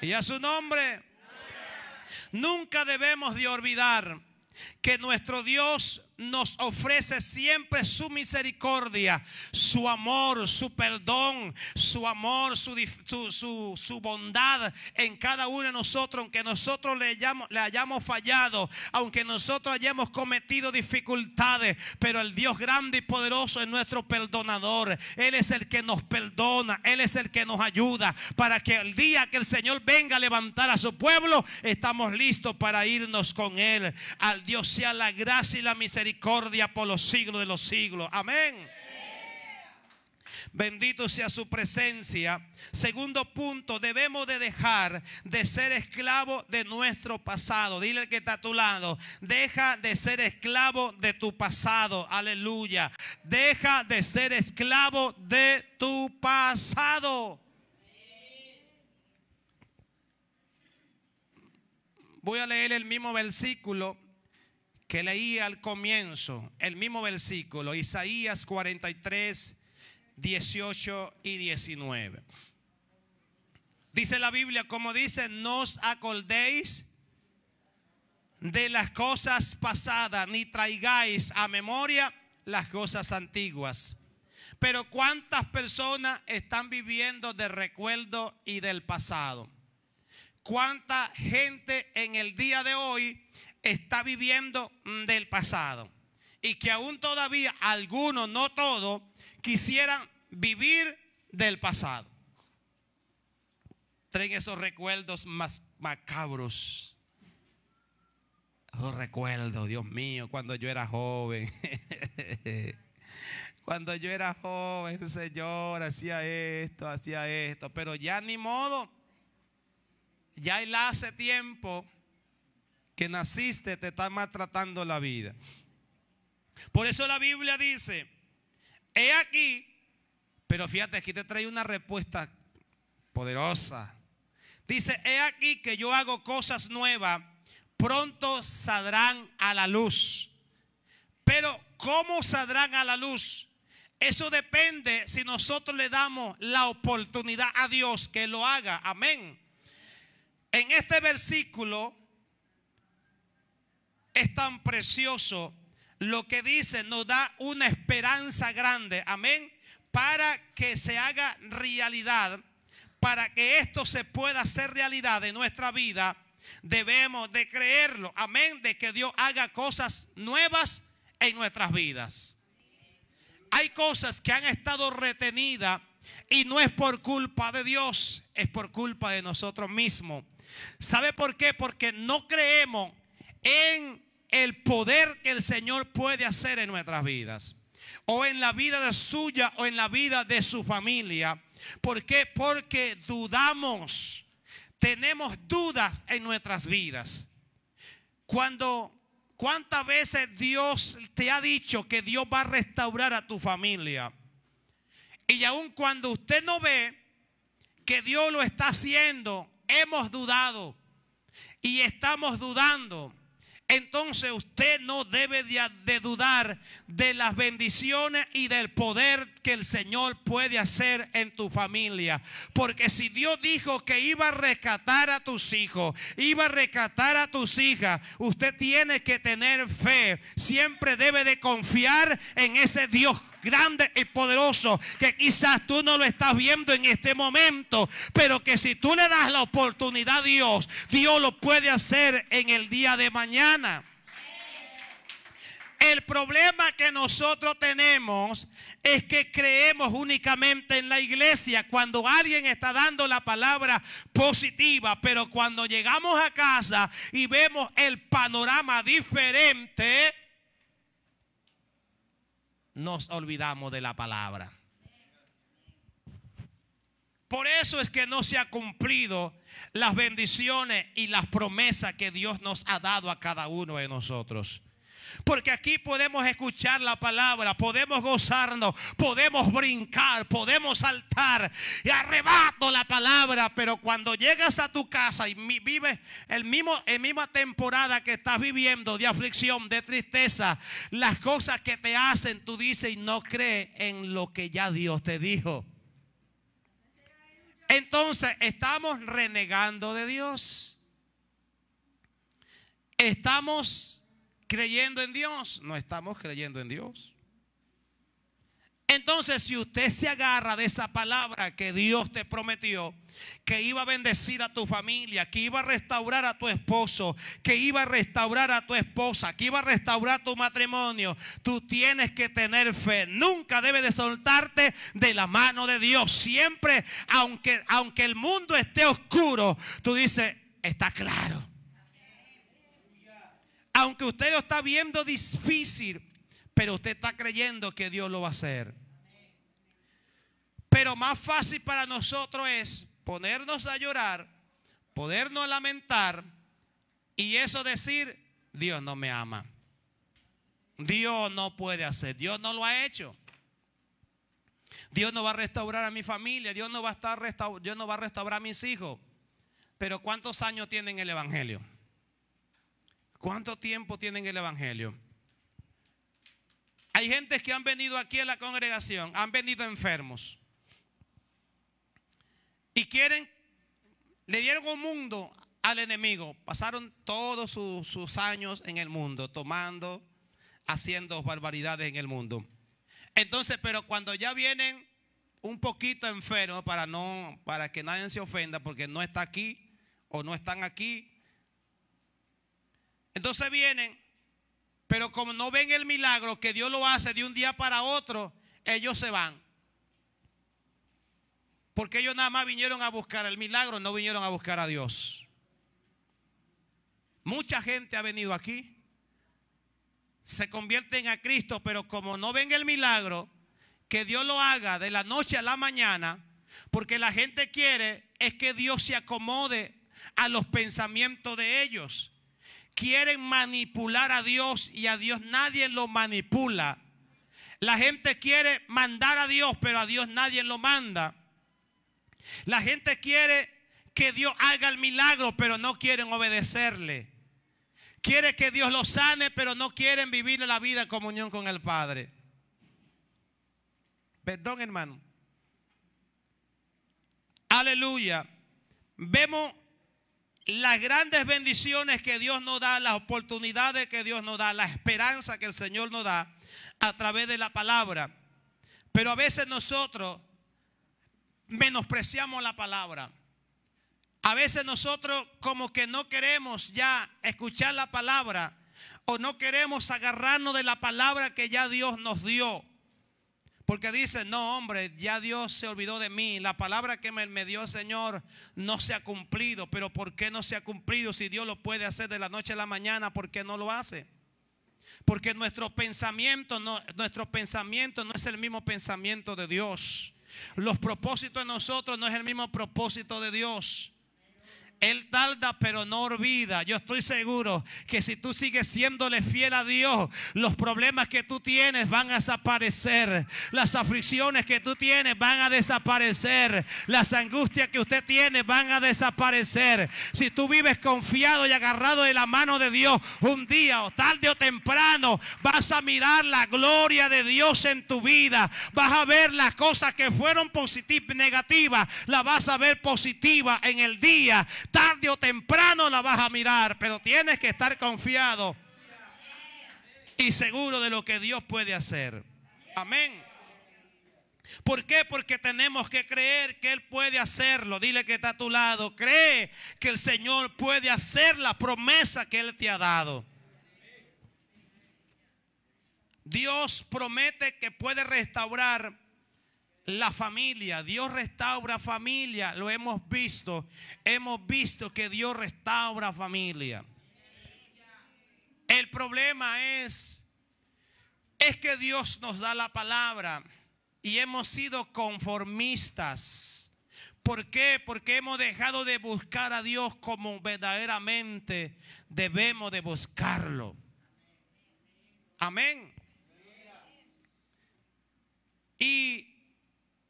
Y a su nombre. Nunca debemos de olvidar que nuestro Dios nos ofrece siempre su misericordia, su amor, su perdón, su amor, su, su, bondad en cada uno de nosotros, aunque nosotros le hayamos fallado, aunque nosotros hayamos cometido dificultades, pero el Dios grande y poderoso es nuestro perdonador. Él es el que nos perdona, Él es el que nos ayuda para que el día que el Señor venga a levantar a su pueblo, estamos listos para irnos con Él. Al Dios sea la gracia y la misericordia por los siglos de los siglos. Amén. Bendito sea su presencia. Segundo punto, debemos de dejar de ser esclavo de nuestro pasado. Dile que está a tu lado, deja de ser esclavo de tu pasado. Aleluya. Deja de ser esclavo de tu pasado. Voy a leer el mismo versículo que leía al comienzo, el mismo versículo, Isaías 43, 18 y 19. Dice la Biblia, como dice, no os acordéis de las cosas pasadas, ni traigáis a memoria las cosas antiguas. Pero ¿cuántas personas están viviendo de recuerdo y del pasado? ¿Cuánta gente en el día de hoy está viviendo mm, del pasado. Y que aún todavía algunos, no todos, quisieran vivir del pasado. Traen esos recuerdos más macabros. esos recuerdos, Dios mío, cuando yo era joven. Cuando yo era joven, Señor, hacía esto, hacía esto, pero ya ni modo. Ya él hace tiempo que naciste te está maltratando la vida. Por eso la Biblia dice, he aquí, pero fíjate, aquí te trae una respuesta poderosa. Dice, he aquí que yo hago cosas nuevas, pronto saldrán a la luz. Pero, ¿cómo saldrán a la luz? Eso depende si nosotros le damos la oportunidad a Dios que lo haga. Amén. En este versículo es tan precioso lo que dice, nos da una esperanza grande, amén, para que se haga realidad, para que esto se pueda hacer realidad en nuestra vida, debemos de creerlo, amén, de que Dios haga cosas nuevas en nuestras vidas. Hay cosas que han estado retenidas y no es por culpa de Dios, es por culpa de nosotros mismos. ¿Sabe por qué? Porque no creemos en el poder que el Señor puede hacer en nuestras vidas, o en la vida de suya, o en la vida de su familia. ¿Por qué? Porque dudamos, tenemos dudas en nuestras vidas. Cuando, ¿cuántas veces Dios te ha dicho que Dios va a restaurar a tu familia? Y aun cuando usted no ve que Dios lo está haciendo, hemos dudado y estamos dudando entonces usted no debe de, dudar de las bendiciones y del poder que el Señor puede hacer en tu familia. Porque si Dios dijo que iba a rescatar a tus hijos, iba a rescatar a tus hijas, usted tiene que tener fe. Siempre debe de confiar en ese Dios grande y poderoso que quizás tú no lo estás viendo en este momento, pero que si tú le das la oportunidad a Dios, Dios lo puede hacer en el día de mañana. El problema que nosotros tenemos es que creemos únicamente en la iglesia cuando alguien está dando la palabra positiva, pero cuando llegamos a casa y vemos el panorama diferente, nos olvidamos de la palabra. Por eso es que no se ha cumplido las bendiciones y las promesas que Dios nos ha dado a cada uno de nosotros. Porque aquí podemos escuchar la palabra, podemos gozarnos, podemos brincar, podemos saltar. Y arrebato la palabra, pero cuando llegas a tu casa y vives el mismo, misma temporada que estás viviendo de aflicción, de tristeza, las cosas que te hacen, tú dices y no crees en lo que ya Dios te dijo. Entonces, estamos renegando de Dios. Estamos creyendo en Dios, no estamos creyendo en Dios. Entonces, si usted se agarra de esa palabra que Dios te prometió, que iba a bendecir a tu familia, que iba a restaurar a tu esposo, que iba a restaurar a tu esposa, que iba a restaurar tu matrimonio, tú tienes que tener fe. Nunca debes de soltarte de la mano de Dios. Siempre, aunque, aunque el mundo esté oscuro, tú dices, está claro. Aunque usted lo está viendo difícil, pero usted está creyendo que Dios lo va a hacer. Pero más fácil para nosotros es ponernos a llorar, podernos lamentar y eso decir, Dios no me ama. Dios no puede hacer, Dios no lo ha hecho. Dios no va a restaurar a mi familia, Dios no va a estar Dios no va a restaurar a mis hijos. Pero ¿cuántos años tienen el evangelio? ¿Cuánto tiempo tienen el Evangelio? Hay gentes que han venido aquí a la congregación, han venido enfermos. Y quieren, le dieron un mundo al enemigo. Pasaron todos sus, años en el mundo, tomando, haciendo barbaridades en el mundo. Entonces, pero cuando ya vienen un poquito enfermos, para, no, para que nadie se ofenda, porque no está aquí o no están aquí, entonces vienen, pero como no ven el milagro que Dios lo hace de un día para otro, ellos se van. Porque ellos nada más vinieron a buscar el milagro, no vinieron a buscar a Dios. Mucha gente ha venido aquí, se convierten a Cristo, pero como no ven el milagro, que Dios lo haga de la noche a la mañana, porque la gente quiere es que Dios se acomode a los pensamientos de ellos quieren manipular a Dios y a Dios nadie lo manipula. La gente quiere mandar a Dios, pero a Dios nadie lo manda. La gente quiere que Dios haga el milagro, pero no quieren obedecerle. Quiere que Dios lo sane, pero no quieren vivir la vida en comunión con el Padre. Perdón, hermano. Aleluya. Vemos las grandes bendiciones que Dios nos da, las oportunidades que Dios nos da, la esperanza que el Señor nos da a través de la palabra. Pero a veces nosotros menospreciamos la palabra. A veces nosotros como que no queremos ya escuchar la palabra o no queremos agarrarnos de la palabra que ya Dios nos dio. Porque dice, no hombre, ya Dios se olvidó de mí. La palabra que me, dio el Señor no se ha cumplido. Pero ¿por qué no se ha cumplido? Si Dios lo puede hacer de la noche a la mañana, ¿por qué no lo hace? Porque nuestro pensamiento no, nuestro pensamiento no es el mismo pensamiento de Dios. Los propósitos de nosotros no es el mismo propósito de Dios. Él tarda pero no olvida. Yo estoy seguro que si tú sigues siéndole fiel a Dios, los problemas que tú tienes van a desaparecer. Las aflicciones que tú tienes van a desaparecer. Las angustias que usted tiene van a desaparecer. Si tú vives confiado y agarrado de la mano de Dios, un día o tarde o temprano vas a mirar la gloria de Dios en tu vida. Vas a ver las cosas que fueron positivas, negativas, las vas a ver positivas en el día tarde o temprano la vas a mirar, pero tienes que estar confiado y seguro de lo que Dios puede hacer. Amén. ¿Por qué? Porque tenemos que creer que Él puede hacerlo. Dile que está a tu lado. Cree que el Señor puede hacer la promesa que Él te ha dado. Dios promete que puede restaurar la familia, Dios restaura familia, lo hemos visto, hemos visto que Dios restaura familia. El problema es, es que Dios nos da la palabra y hemos sido conformistas. ¿Por qué? Porque hemos dejado de buscar a Dios como verdaderamente debemos de buscarlo. Amén. Y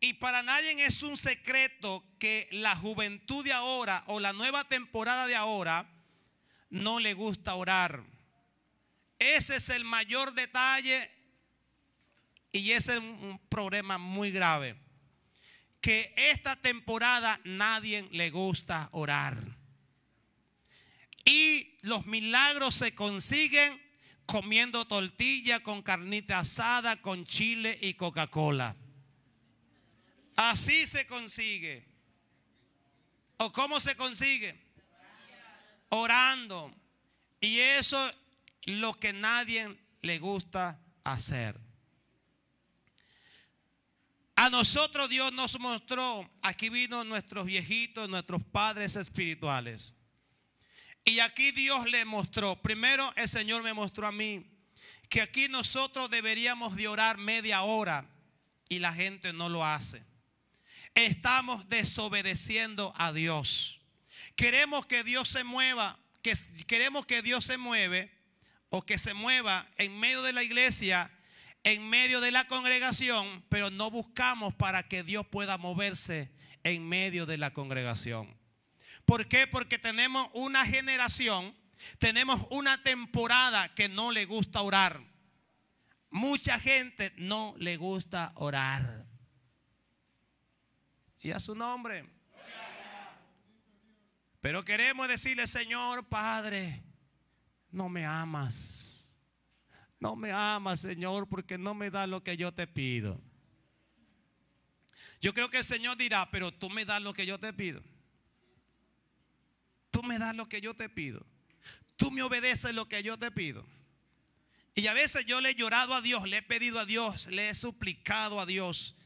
y para nadie es un secreto que la juventud de ahora o la nueva temporada de ahora no le gusta orar. Ese es el mayor detalle y ese es un problema muy grave. Que esta temporada nadie le gusta orar. Y los milagros se consiguen comiendo tortilla con carnita asada, con chile y Coca-Cola. Así se consigue. ¿O cómo se consigue? Orando. Y eso es lo que nadie le gusta hacer. A nosotros Dios nos mostró, aquí vino nuestros viejitos, nuestros padres espirituales. Y aquí Dios le mostró, primero el Señor me mostró a mí, que aquí nosotros deberíamos de orar media hora y la gente no lo hace estamos desobedeciendo a Dios. Queremos que Dios se mueva, que queremos que Dios se mueve o que se mueva en medio de la iglesia, en medio de la congregación, pero no buscamos para que Dios pueda moverse en medio de la congregación. ¿Por qué? Porque tenemos una generación, tenemos una temporada que no le gusta orar. Mucha gente no le gusta orar y a su nombre. Pero queremos decirle, Señor Padre, no me amas. No me amas, Señor, porque no me das lo que yo te pido. Yo creo que el Señor dirá, pero tú me das lo que yo te pido. Tú me das lo que yo te pido. Tú me obedeces lo que yo te pido. Y a veces yo le he llorado a Dios, le he pedido a Dios, le he suplicado a Dios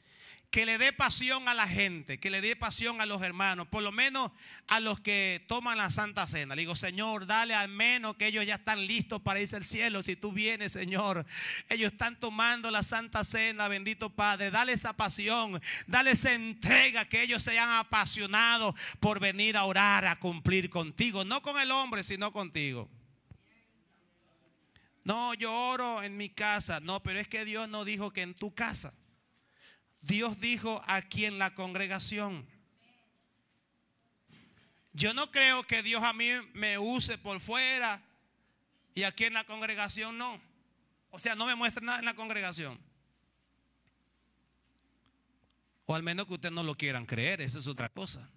que le dé pasión a la gente, que le dé pasión a los hermanos, por lo menos a los que toman la Santa Cena. Le digo, Señor, dale al menos que ellos ya están listos para irse al cielo. Si tú vienes, Señor, ellos están tomando la Santa Cena, bendito Padre. Dale esa pasión, dale esa entrega, que ellos sean apasionados por venir a orar, a cumplir contigo. No con el hombre, sino contigo. No, yo oro en mi casa. No, pero es que Dios no dijo que en tu casa. Dios dijo aquí en la congregación. Yo no creo que Dios a mí me use por fuera y aquí en la congregación no. O sea, no me muestra nada en la congregación. O al menos que ustedes no lo quieran creer, esa es otra cosa.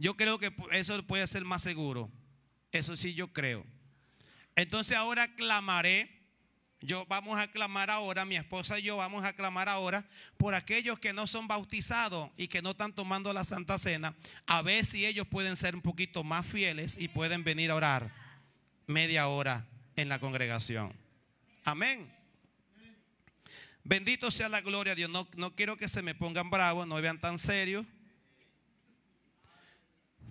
Yo creo que eso puede ser más seguro. Eso sí yo creo. Entonces ahora clamaré yo vamos a clamar ahora, mi esposa y yo vamos a clamar ahora por aquellos que no son bautizados y que no están tomando la Santa Cena, a ver si ellos pueden ser un poquito más fieles y pueden venir a orar media hora en la congregación. Amén. Bendito sea la gloria de Dios. No, no quiero que se me pongan bravos, no vean tan serio.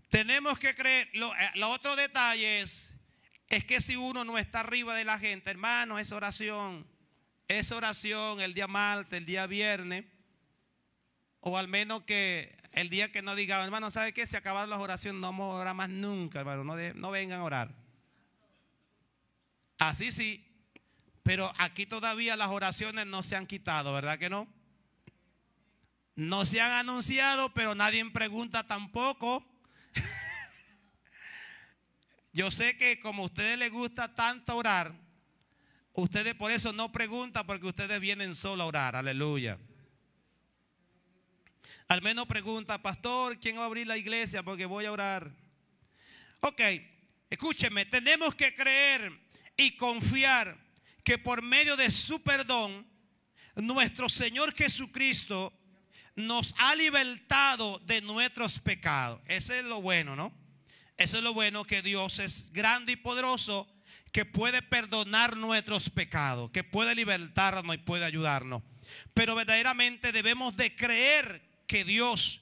Tenemos que creer, lo eh, otro detalle es es que si uno no está arriba de la gente, hermano, es oración. Es oración el día martes, el día viernes. O al menos que el día que no diga, hermano, ¿sabe qué? si acabaron las oraciones, no vamos a orar más nunca, hermano. No, no vengan a orar. Así sí. Pero aquí todavía las oraciones no se han quitado, ¿verdad que no? No se han anunciado, pero nadie pregunta tampoco. Yo sé que como a ustedes les gusta tanto orar, ustedes por eso no preguntan porque ustedes vienen solo a orar. Aleluya. Al menos pregunta, pastor, ¿quién va a abrir la iglesia? Porque voy a orar. Ok, escúcheme, tenemos que creer y confiar que por medio de su perdón, nuestro Señor Jesucristo nos ha libertado de nuestros pecados. Ese es lo bueno, ¿no? Eso es lo bueno que Dios es grande y poderoso, que puede perdonar nuestros pecados, que puede libertarnos y puede ayudarnos. Pero verdaderamente debemos de creer que Dios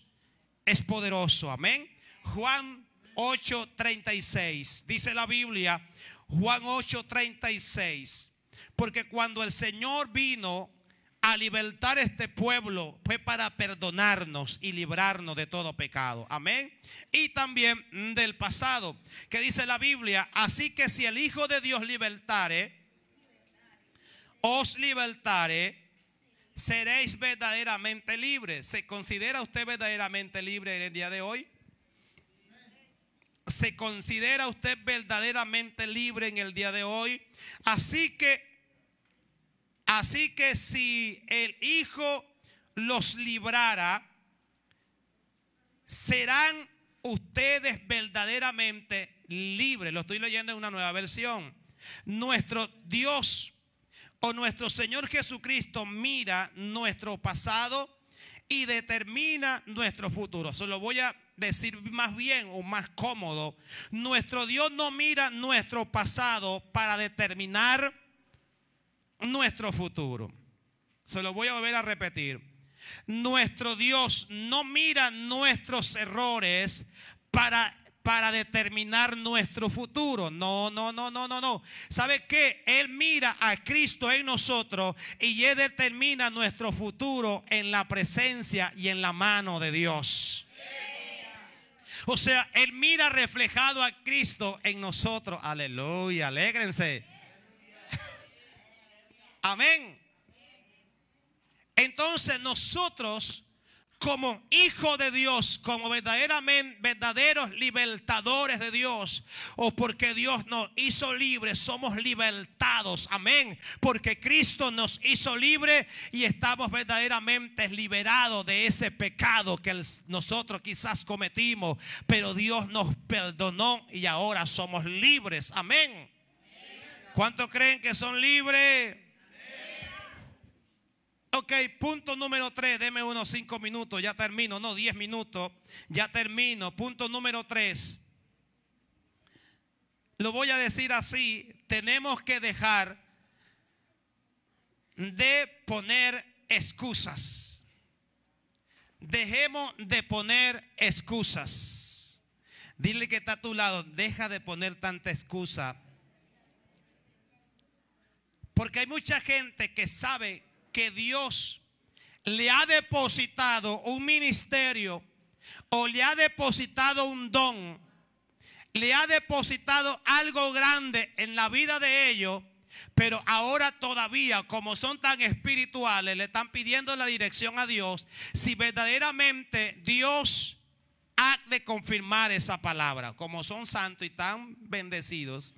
es poderoso. Amén. Juan 8:36 dice la Biblia, Juan 8:36, porque cuando el Señor vino a libertar este pueblo fue para perdonarnos y librarnos de todo pecado. Amén. Y también del pasado, que dice la Biblia, así que si el Hijo de Dios libertare, os libertare, seréis verdaderamente libres. ¿Se considera usted verdaderamente libre en el día de hoy? ¿Se considera usted verdaderamente libre en el día de hoy? Así que Así que si el Hijo los librara, serán ustedes verdaderamente libres. Lo estoy leyendo en una nueva versión. Nuestro Dios o nuestro Señor Jesucristo mira nuestro pasado y determina nuestro futuro. Se lo voy a decir más bien o más cómodo. Nuestro Dios no mira nuestro pasado para determinar nuestro futuro. Se lo voy a volver a repetir. Nuestro Dios no mira nuestros errores para, para determinar nuestro futuro. No, no, no, no, no, no. ¿Sabe qué? Él mira a Cristo en nosotros y Él determina nuestro futuro en la presencia y en la mano de Dios. O sea, Él mira reflejado a Cristo en nosotros. Aleluya, alégrense. Amén. Entonces nosotros como hijos de Dios, como verdaderamente verdaderos libertadores de Dios, o porque Dios nos hizo libres, somos libertados. Amén. Porque Cristo nos hizo libre y estamos verdaderamente liberados de ese pecado que nosotros quizás cometimos, pero Dios nos perdonó y ahora somos libres. Amén. ¿Cuántos creen que son libres? Ok, punto número tres, deme unos cinco minutos, ya termino, no, diez minutos, ya termino. Punto número tres, lo voy a decir así, tenemos que dejar de poner excusas. Dejemos de poner excusas. Dile que está a tu lado, deja de poner tanta excusa. Porque hay mucha gente que sabe que Dios le ha depositado un ministerio o le ha depositado un don, le ha depositado algo grande en la vida de ellos, pero ahora todavía, como son tan espirituales, le están pidiendo la dirección a Dios, si verdaderamente Dios ha de confirmar esa palabra, como son santos y tan bendecidos,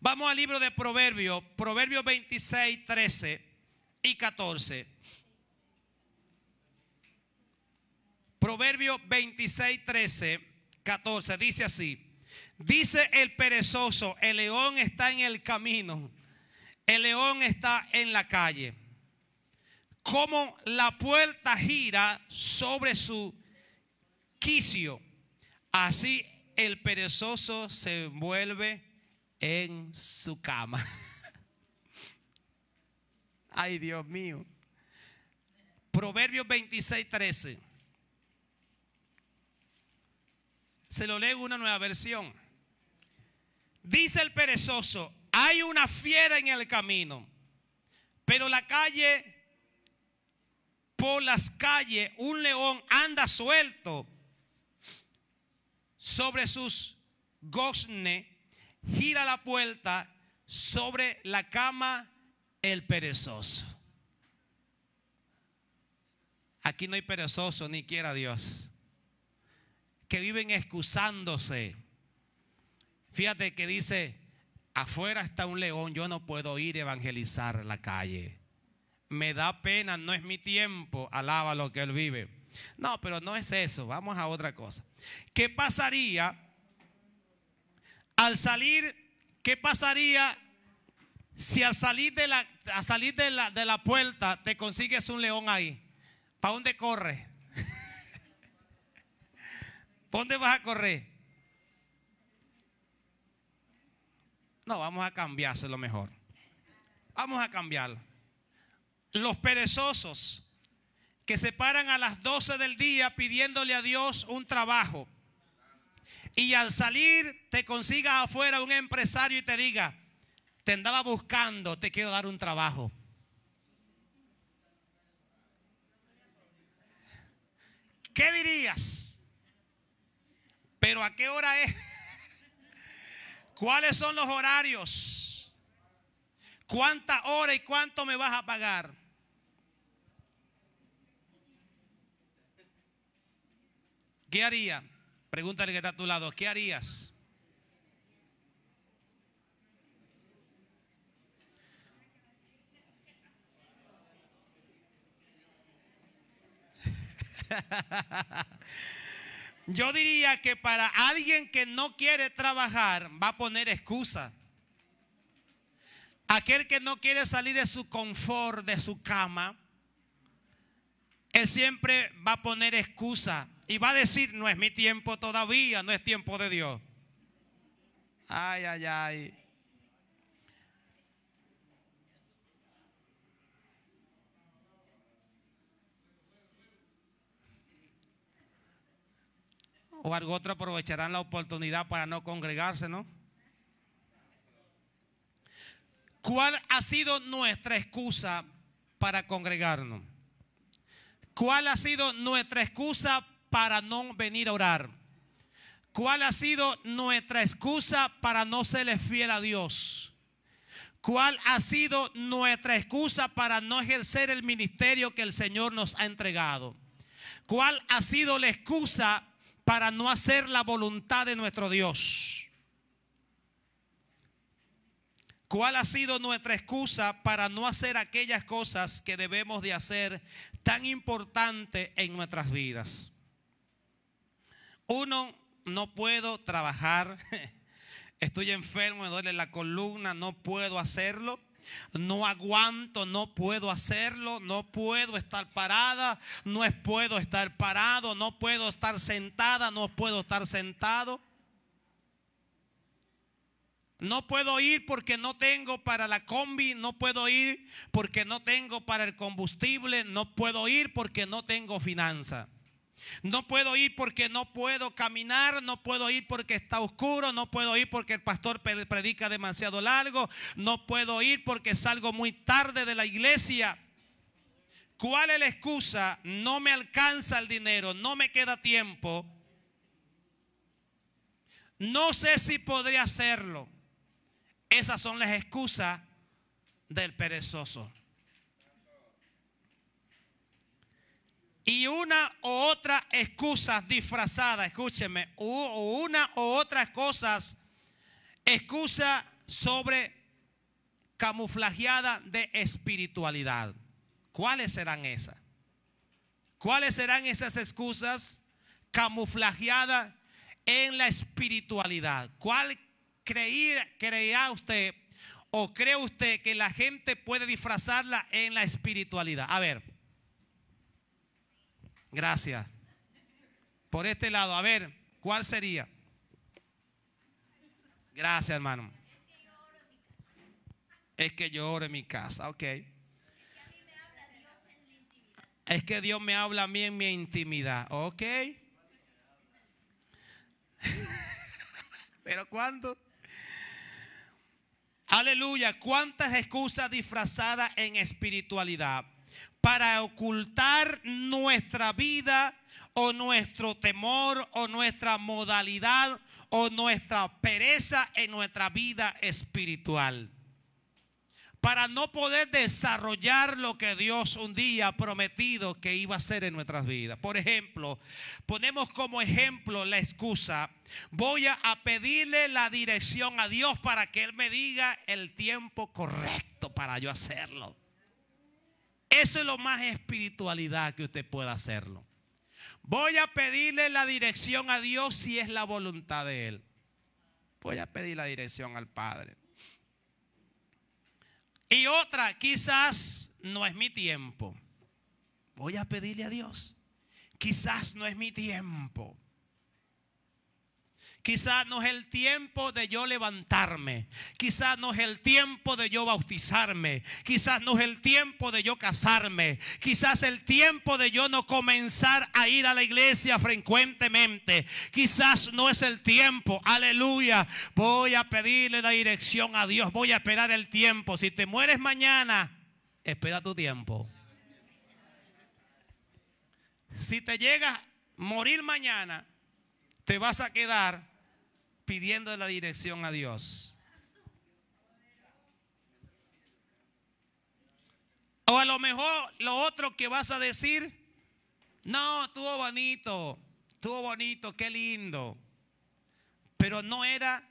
Vamos al libro de Proverbios, Proverbios 26, 13 y 14. Proverbios 26, 13, 14, dice así. Dice el perezoso, el león está en el camino, el león está en la calle. Como la puerta gira sobre su quicio, así el perezoso se envuelve en su cama. Ay, Dios mío. Proverbios 26, 13. Se lo leo una nueva versión. Dice el perezoso, hay una fiera en el camino, pero la calle, por las calles, un león anda suelto sobre sus goznes gira la puerta sobre la cama el perezoso. Aquí no hay perezoso, ni quiera Dios. Que viven excusándose. Fíjate que dice, afuera está un león, yo no puedo ir a evangelizar la calle. Me da pena, no es mi tiempo, alaba lo que él vive. No, pero no es eso, vamos a otra cosa. ¿Qué pasaría al salir, ¿qué pasaría si al salir de la, salir de la, puerta te consigues un león ahí? ¿Para dónde corre? ¿Para dónde vas a correr? No, vamos a lo mejor. Vamos a cambiar. Los perezosos que se paran a las 12 del día pidiéndole a Dios un trabajo y al salir te consiga afuera un empresario y te diga, te andaba buscando, te quiero dar un trabajo. ¿Qué dirías? ¿Pero a qué hora es? ¿Cuáles son los horarios? ¿Cuánta hora y cuánto me vas a pagar? ¿Qué haría? Pregúntale que está a tu lado, ¿qué harías? Yo diría que para alguien que no quiere trabajar va a poner excusa. Aquel que no quiere salir de su confort, de su cama, él siempre va a poner excusa y va a decir, no es mi tiempo todavía, no es tiempo de Dios. Ay, ay, ay. O algo otro aprovecharán la oportunidad para no congregarse, ¿no? ¿Cuál ha sido nuestra excusa para congregarnos? ¿Cuál ha sido nuestra excusa para no venir a orar? ¿Cuál ha sido nuestra excusa para no serle fiel a Dios? ¿Cuál ha sido nuestra excusa para no ejercer el ministerio que el Señor nos ha entregado? ¿Cuál ha sido la excusa para no hacer la voluntad de nuestro Dios? ¿Cuál ha sido nuestra excusa para no hacer aquellas cosas que debemos de hacer tan importante en nuestras vidas? Uno, no puedo trabajar. Estoy enfermo, me duele la columna, no puedo hacerlo. No aguanto, no puedo hacerlo, no puedo estar parada, no puedo estar parado, no puedo estar sentada, no puedo estar sentado. No puedo ir porque no tengo para la combi, no puedo ir porque no tengo para el combustible, no puedo ir porque no tengo finanzas. No puedo ir porque no puedo caminar, no puedo ir porque está oscuro, no puedo ir porque el pastor predica demasiado largo, no puedo ir porque salgo muy tarde de la iglesia. ¿Cuál es la excusa? No me alcanza el dinero, no me queda tiempo. No sé si podría hacerlo. Esas son las excusas del perezoso. Y una o otra excusa disfrazada, escúcheme, una o otras cosas, excusa sobre camuflajeada de espiritualidad. ¿Cuáles serán esas? ¿Cuáles serán esas excusas camuflajeadas en la espiritualidad? ¿Cuál creía creía usted o cree usted que la gente puede disfrazarla en la espiritualidad? A ver. Gracias. Por este lado, a ver, ¿cuál sería? Gracias, hermano. Es que yo oro en mi casa, ok. Es que Dios me habla a mí en mi intimidad, ok. Pero ¿cuándo? Aleluya, cuántas excusas disfrazadas en espiritualidad para ocultar nuestra vida o nuestro temor o nuestra modalidad o nuestra pereza en nuestra vida espiritual. Para no poder desarrollar lo que Dios un día ha prometido que iba a hacer en nuestras vidas. Por ejemplo, ponemos como ejemplo la excusa, voy a pedirle la dirección a Dios para que Él me diga el tiempo correcto para yo hacerlo. Eso es lo más espiritualidad que usted pueda hacerlo. Voy a pedirle la dirección a Dios si es la voluntad de Él. Voy a pedir la dirección al Padre. Y otra, quizás no es mi tiempo. Voy a pedirle a Dios. Quizás no es mi tiempo. Quizás no es el tiempo de yo levantarme. Quizás no es el tiempo de yo bautizarme. Quizás no es el tiempo de yo casarme. Quizás el tiempo de yo no comenzar a ir a la iglesia frecuentemente. Quizás no es el tiempo. Aleluya. Voy a pedirle la dirección a Dios. Voy a esperar el tiempo. Si te mueres mañana, espera tu tiempo. Si te llegas a morir mañana, te vas a quedar pidiendo la dirección a Dios. O a lo mejor lo otro que vas a decir, no, estuvo bonito, estuvo bonito, qué lindo. Pero no era,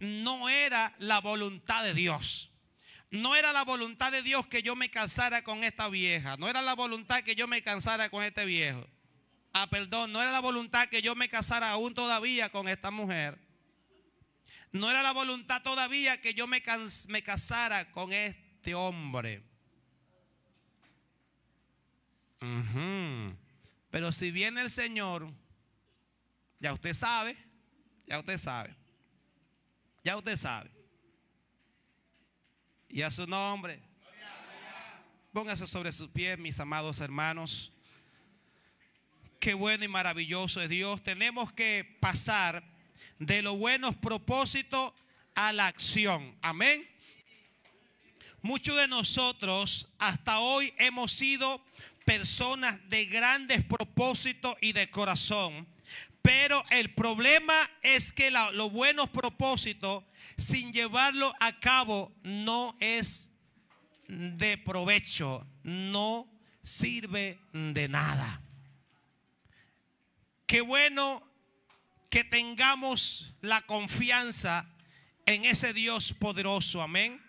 no era la voluntad de Dios. No era la voluntad de Dios que yo me casara con esta vieja. No era la voluntad que yo me casara con este viejo. Ah, perdón, no era la voluntad que yo me casara aún todavía con esta mujer. No era la voluntad todavía que yo me, me casara con este hombre. Pero si viene el Señor, ya usted sabe, ya usted sabe, ya usted sabe. Y a su nombre, póngase sobre sus pies, mis amados hermanos. Qué bueno y maravilloso es Dios. Tenemos que pasar de los buenos propósitos a la acción. Amén. Muchos de nosotros hasta hoy hemos sido personas de grandes propósitos y de corazón. Pero el problema es que los buenos propósitos, sin llevarlo a cabo, no es de provecho, no sirve de nada. Qué bueno que tengamos la confianza en ese Dios poderoso. Amén.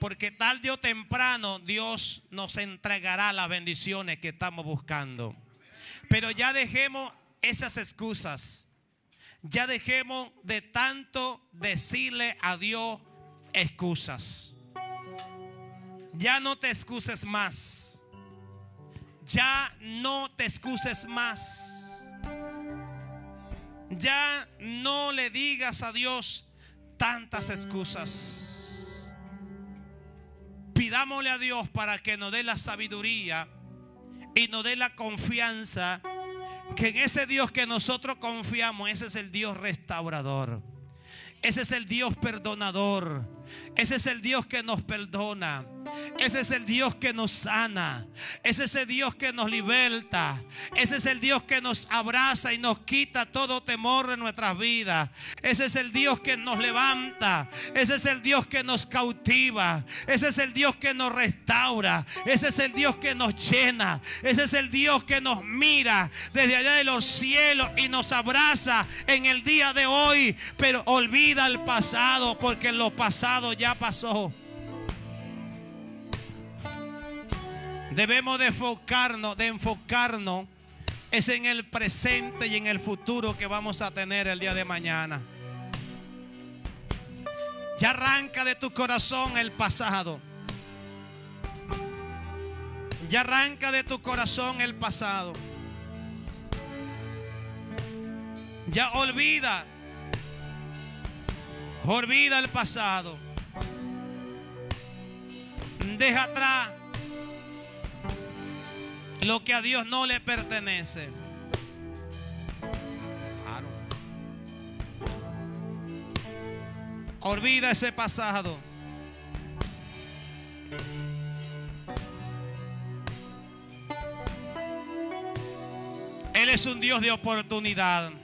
Porque tarde o temprano Dios nos entregará las bendiciones que estamos buscando. Pero ya dejemos esas excusas. Ya dejemos de tanto decirle a Dios excusas. Ya no te excuses más. Ya no te excuses más. Ya no le digas a Dios tantas excusas. Pidámosle a Dios para que nos dé la sabiduría y nos dé la confianza que en ese Dios que nosotros confiamos, ese es el Dios restaurador. Ese es el Dios perdonador. Ese es el Dios que nos perdona. Ese es el Dios que nos sana. Ese es el Dios que nos liberta. Ese es el Dios que nos abraza y nos quita todo temor de nuestras vidas. Ese es el Dios que nos levanta. Ese es el Dios que nos cautiva. Ese es el Dios que nos restaura. Ese es el Dios que nos llena. Ese es el Dios que nos mira desde allá de los cielos y nos abraza en el día de hoy. Pero olvida vida al pasado, porque lo pasado ya pasó. Debemos de enfocarnos, de enfocarnos es en el presente y en el futuro que vamos a tener el día de mañana. Ya arranca de tu corazón el pasado. Ya arranca de tu corazón el pasado. Ya olvida Olvida el pasado. Deja atrás lo que a Dios no le pertenece. Claro. Olvida ese pasado. Él es un Dios de oportunidad.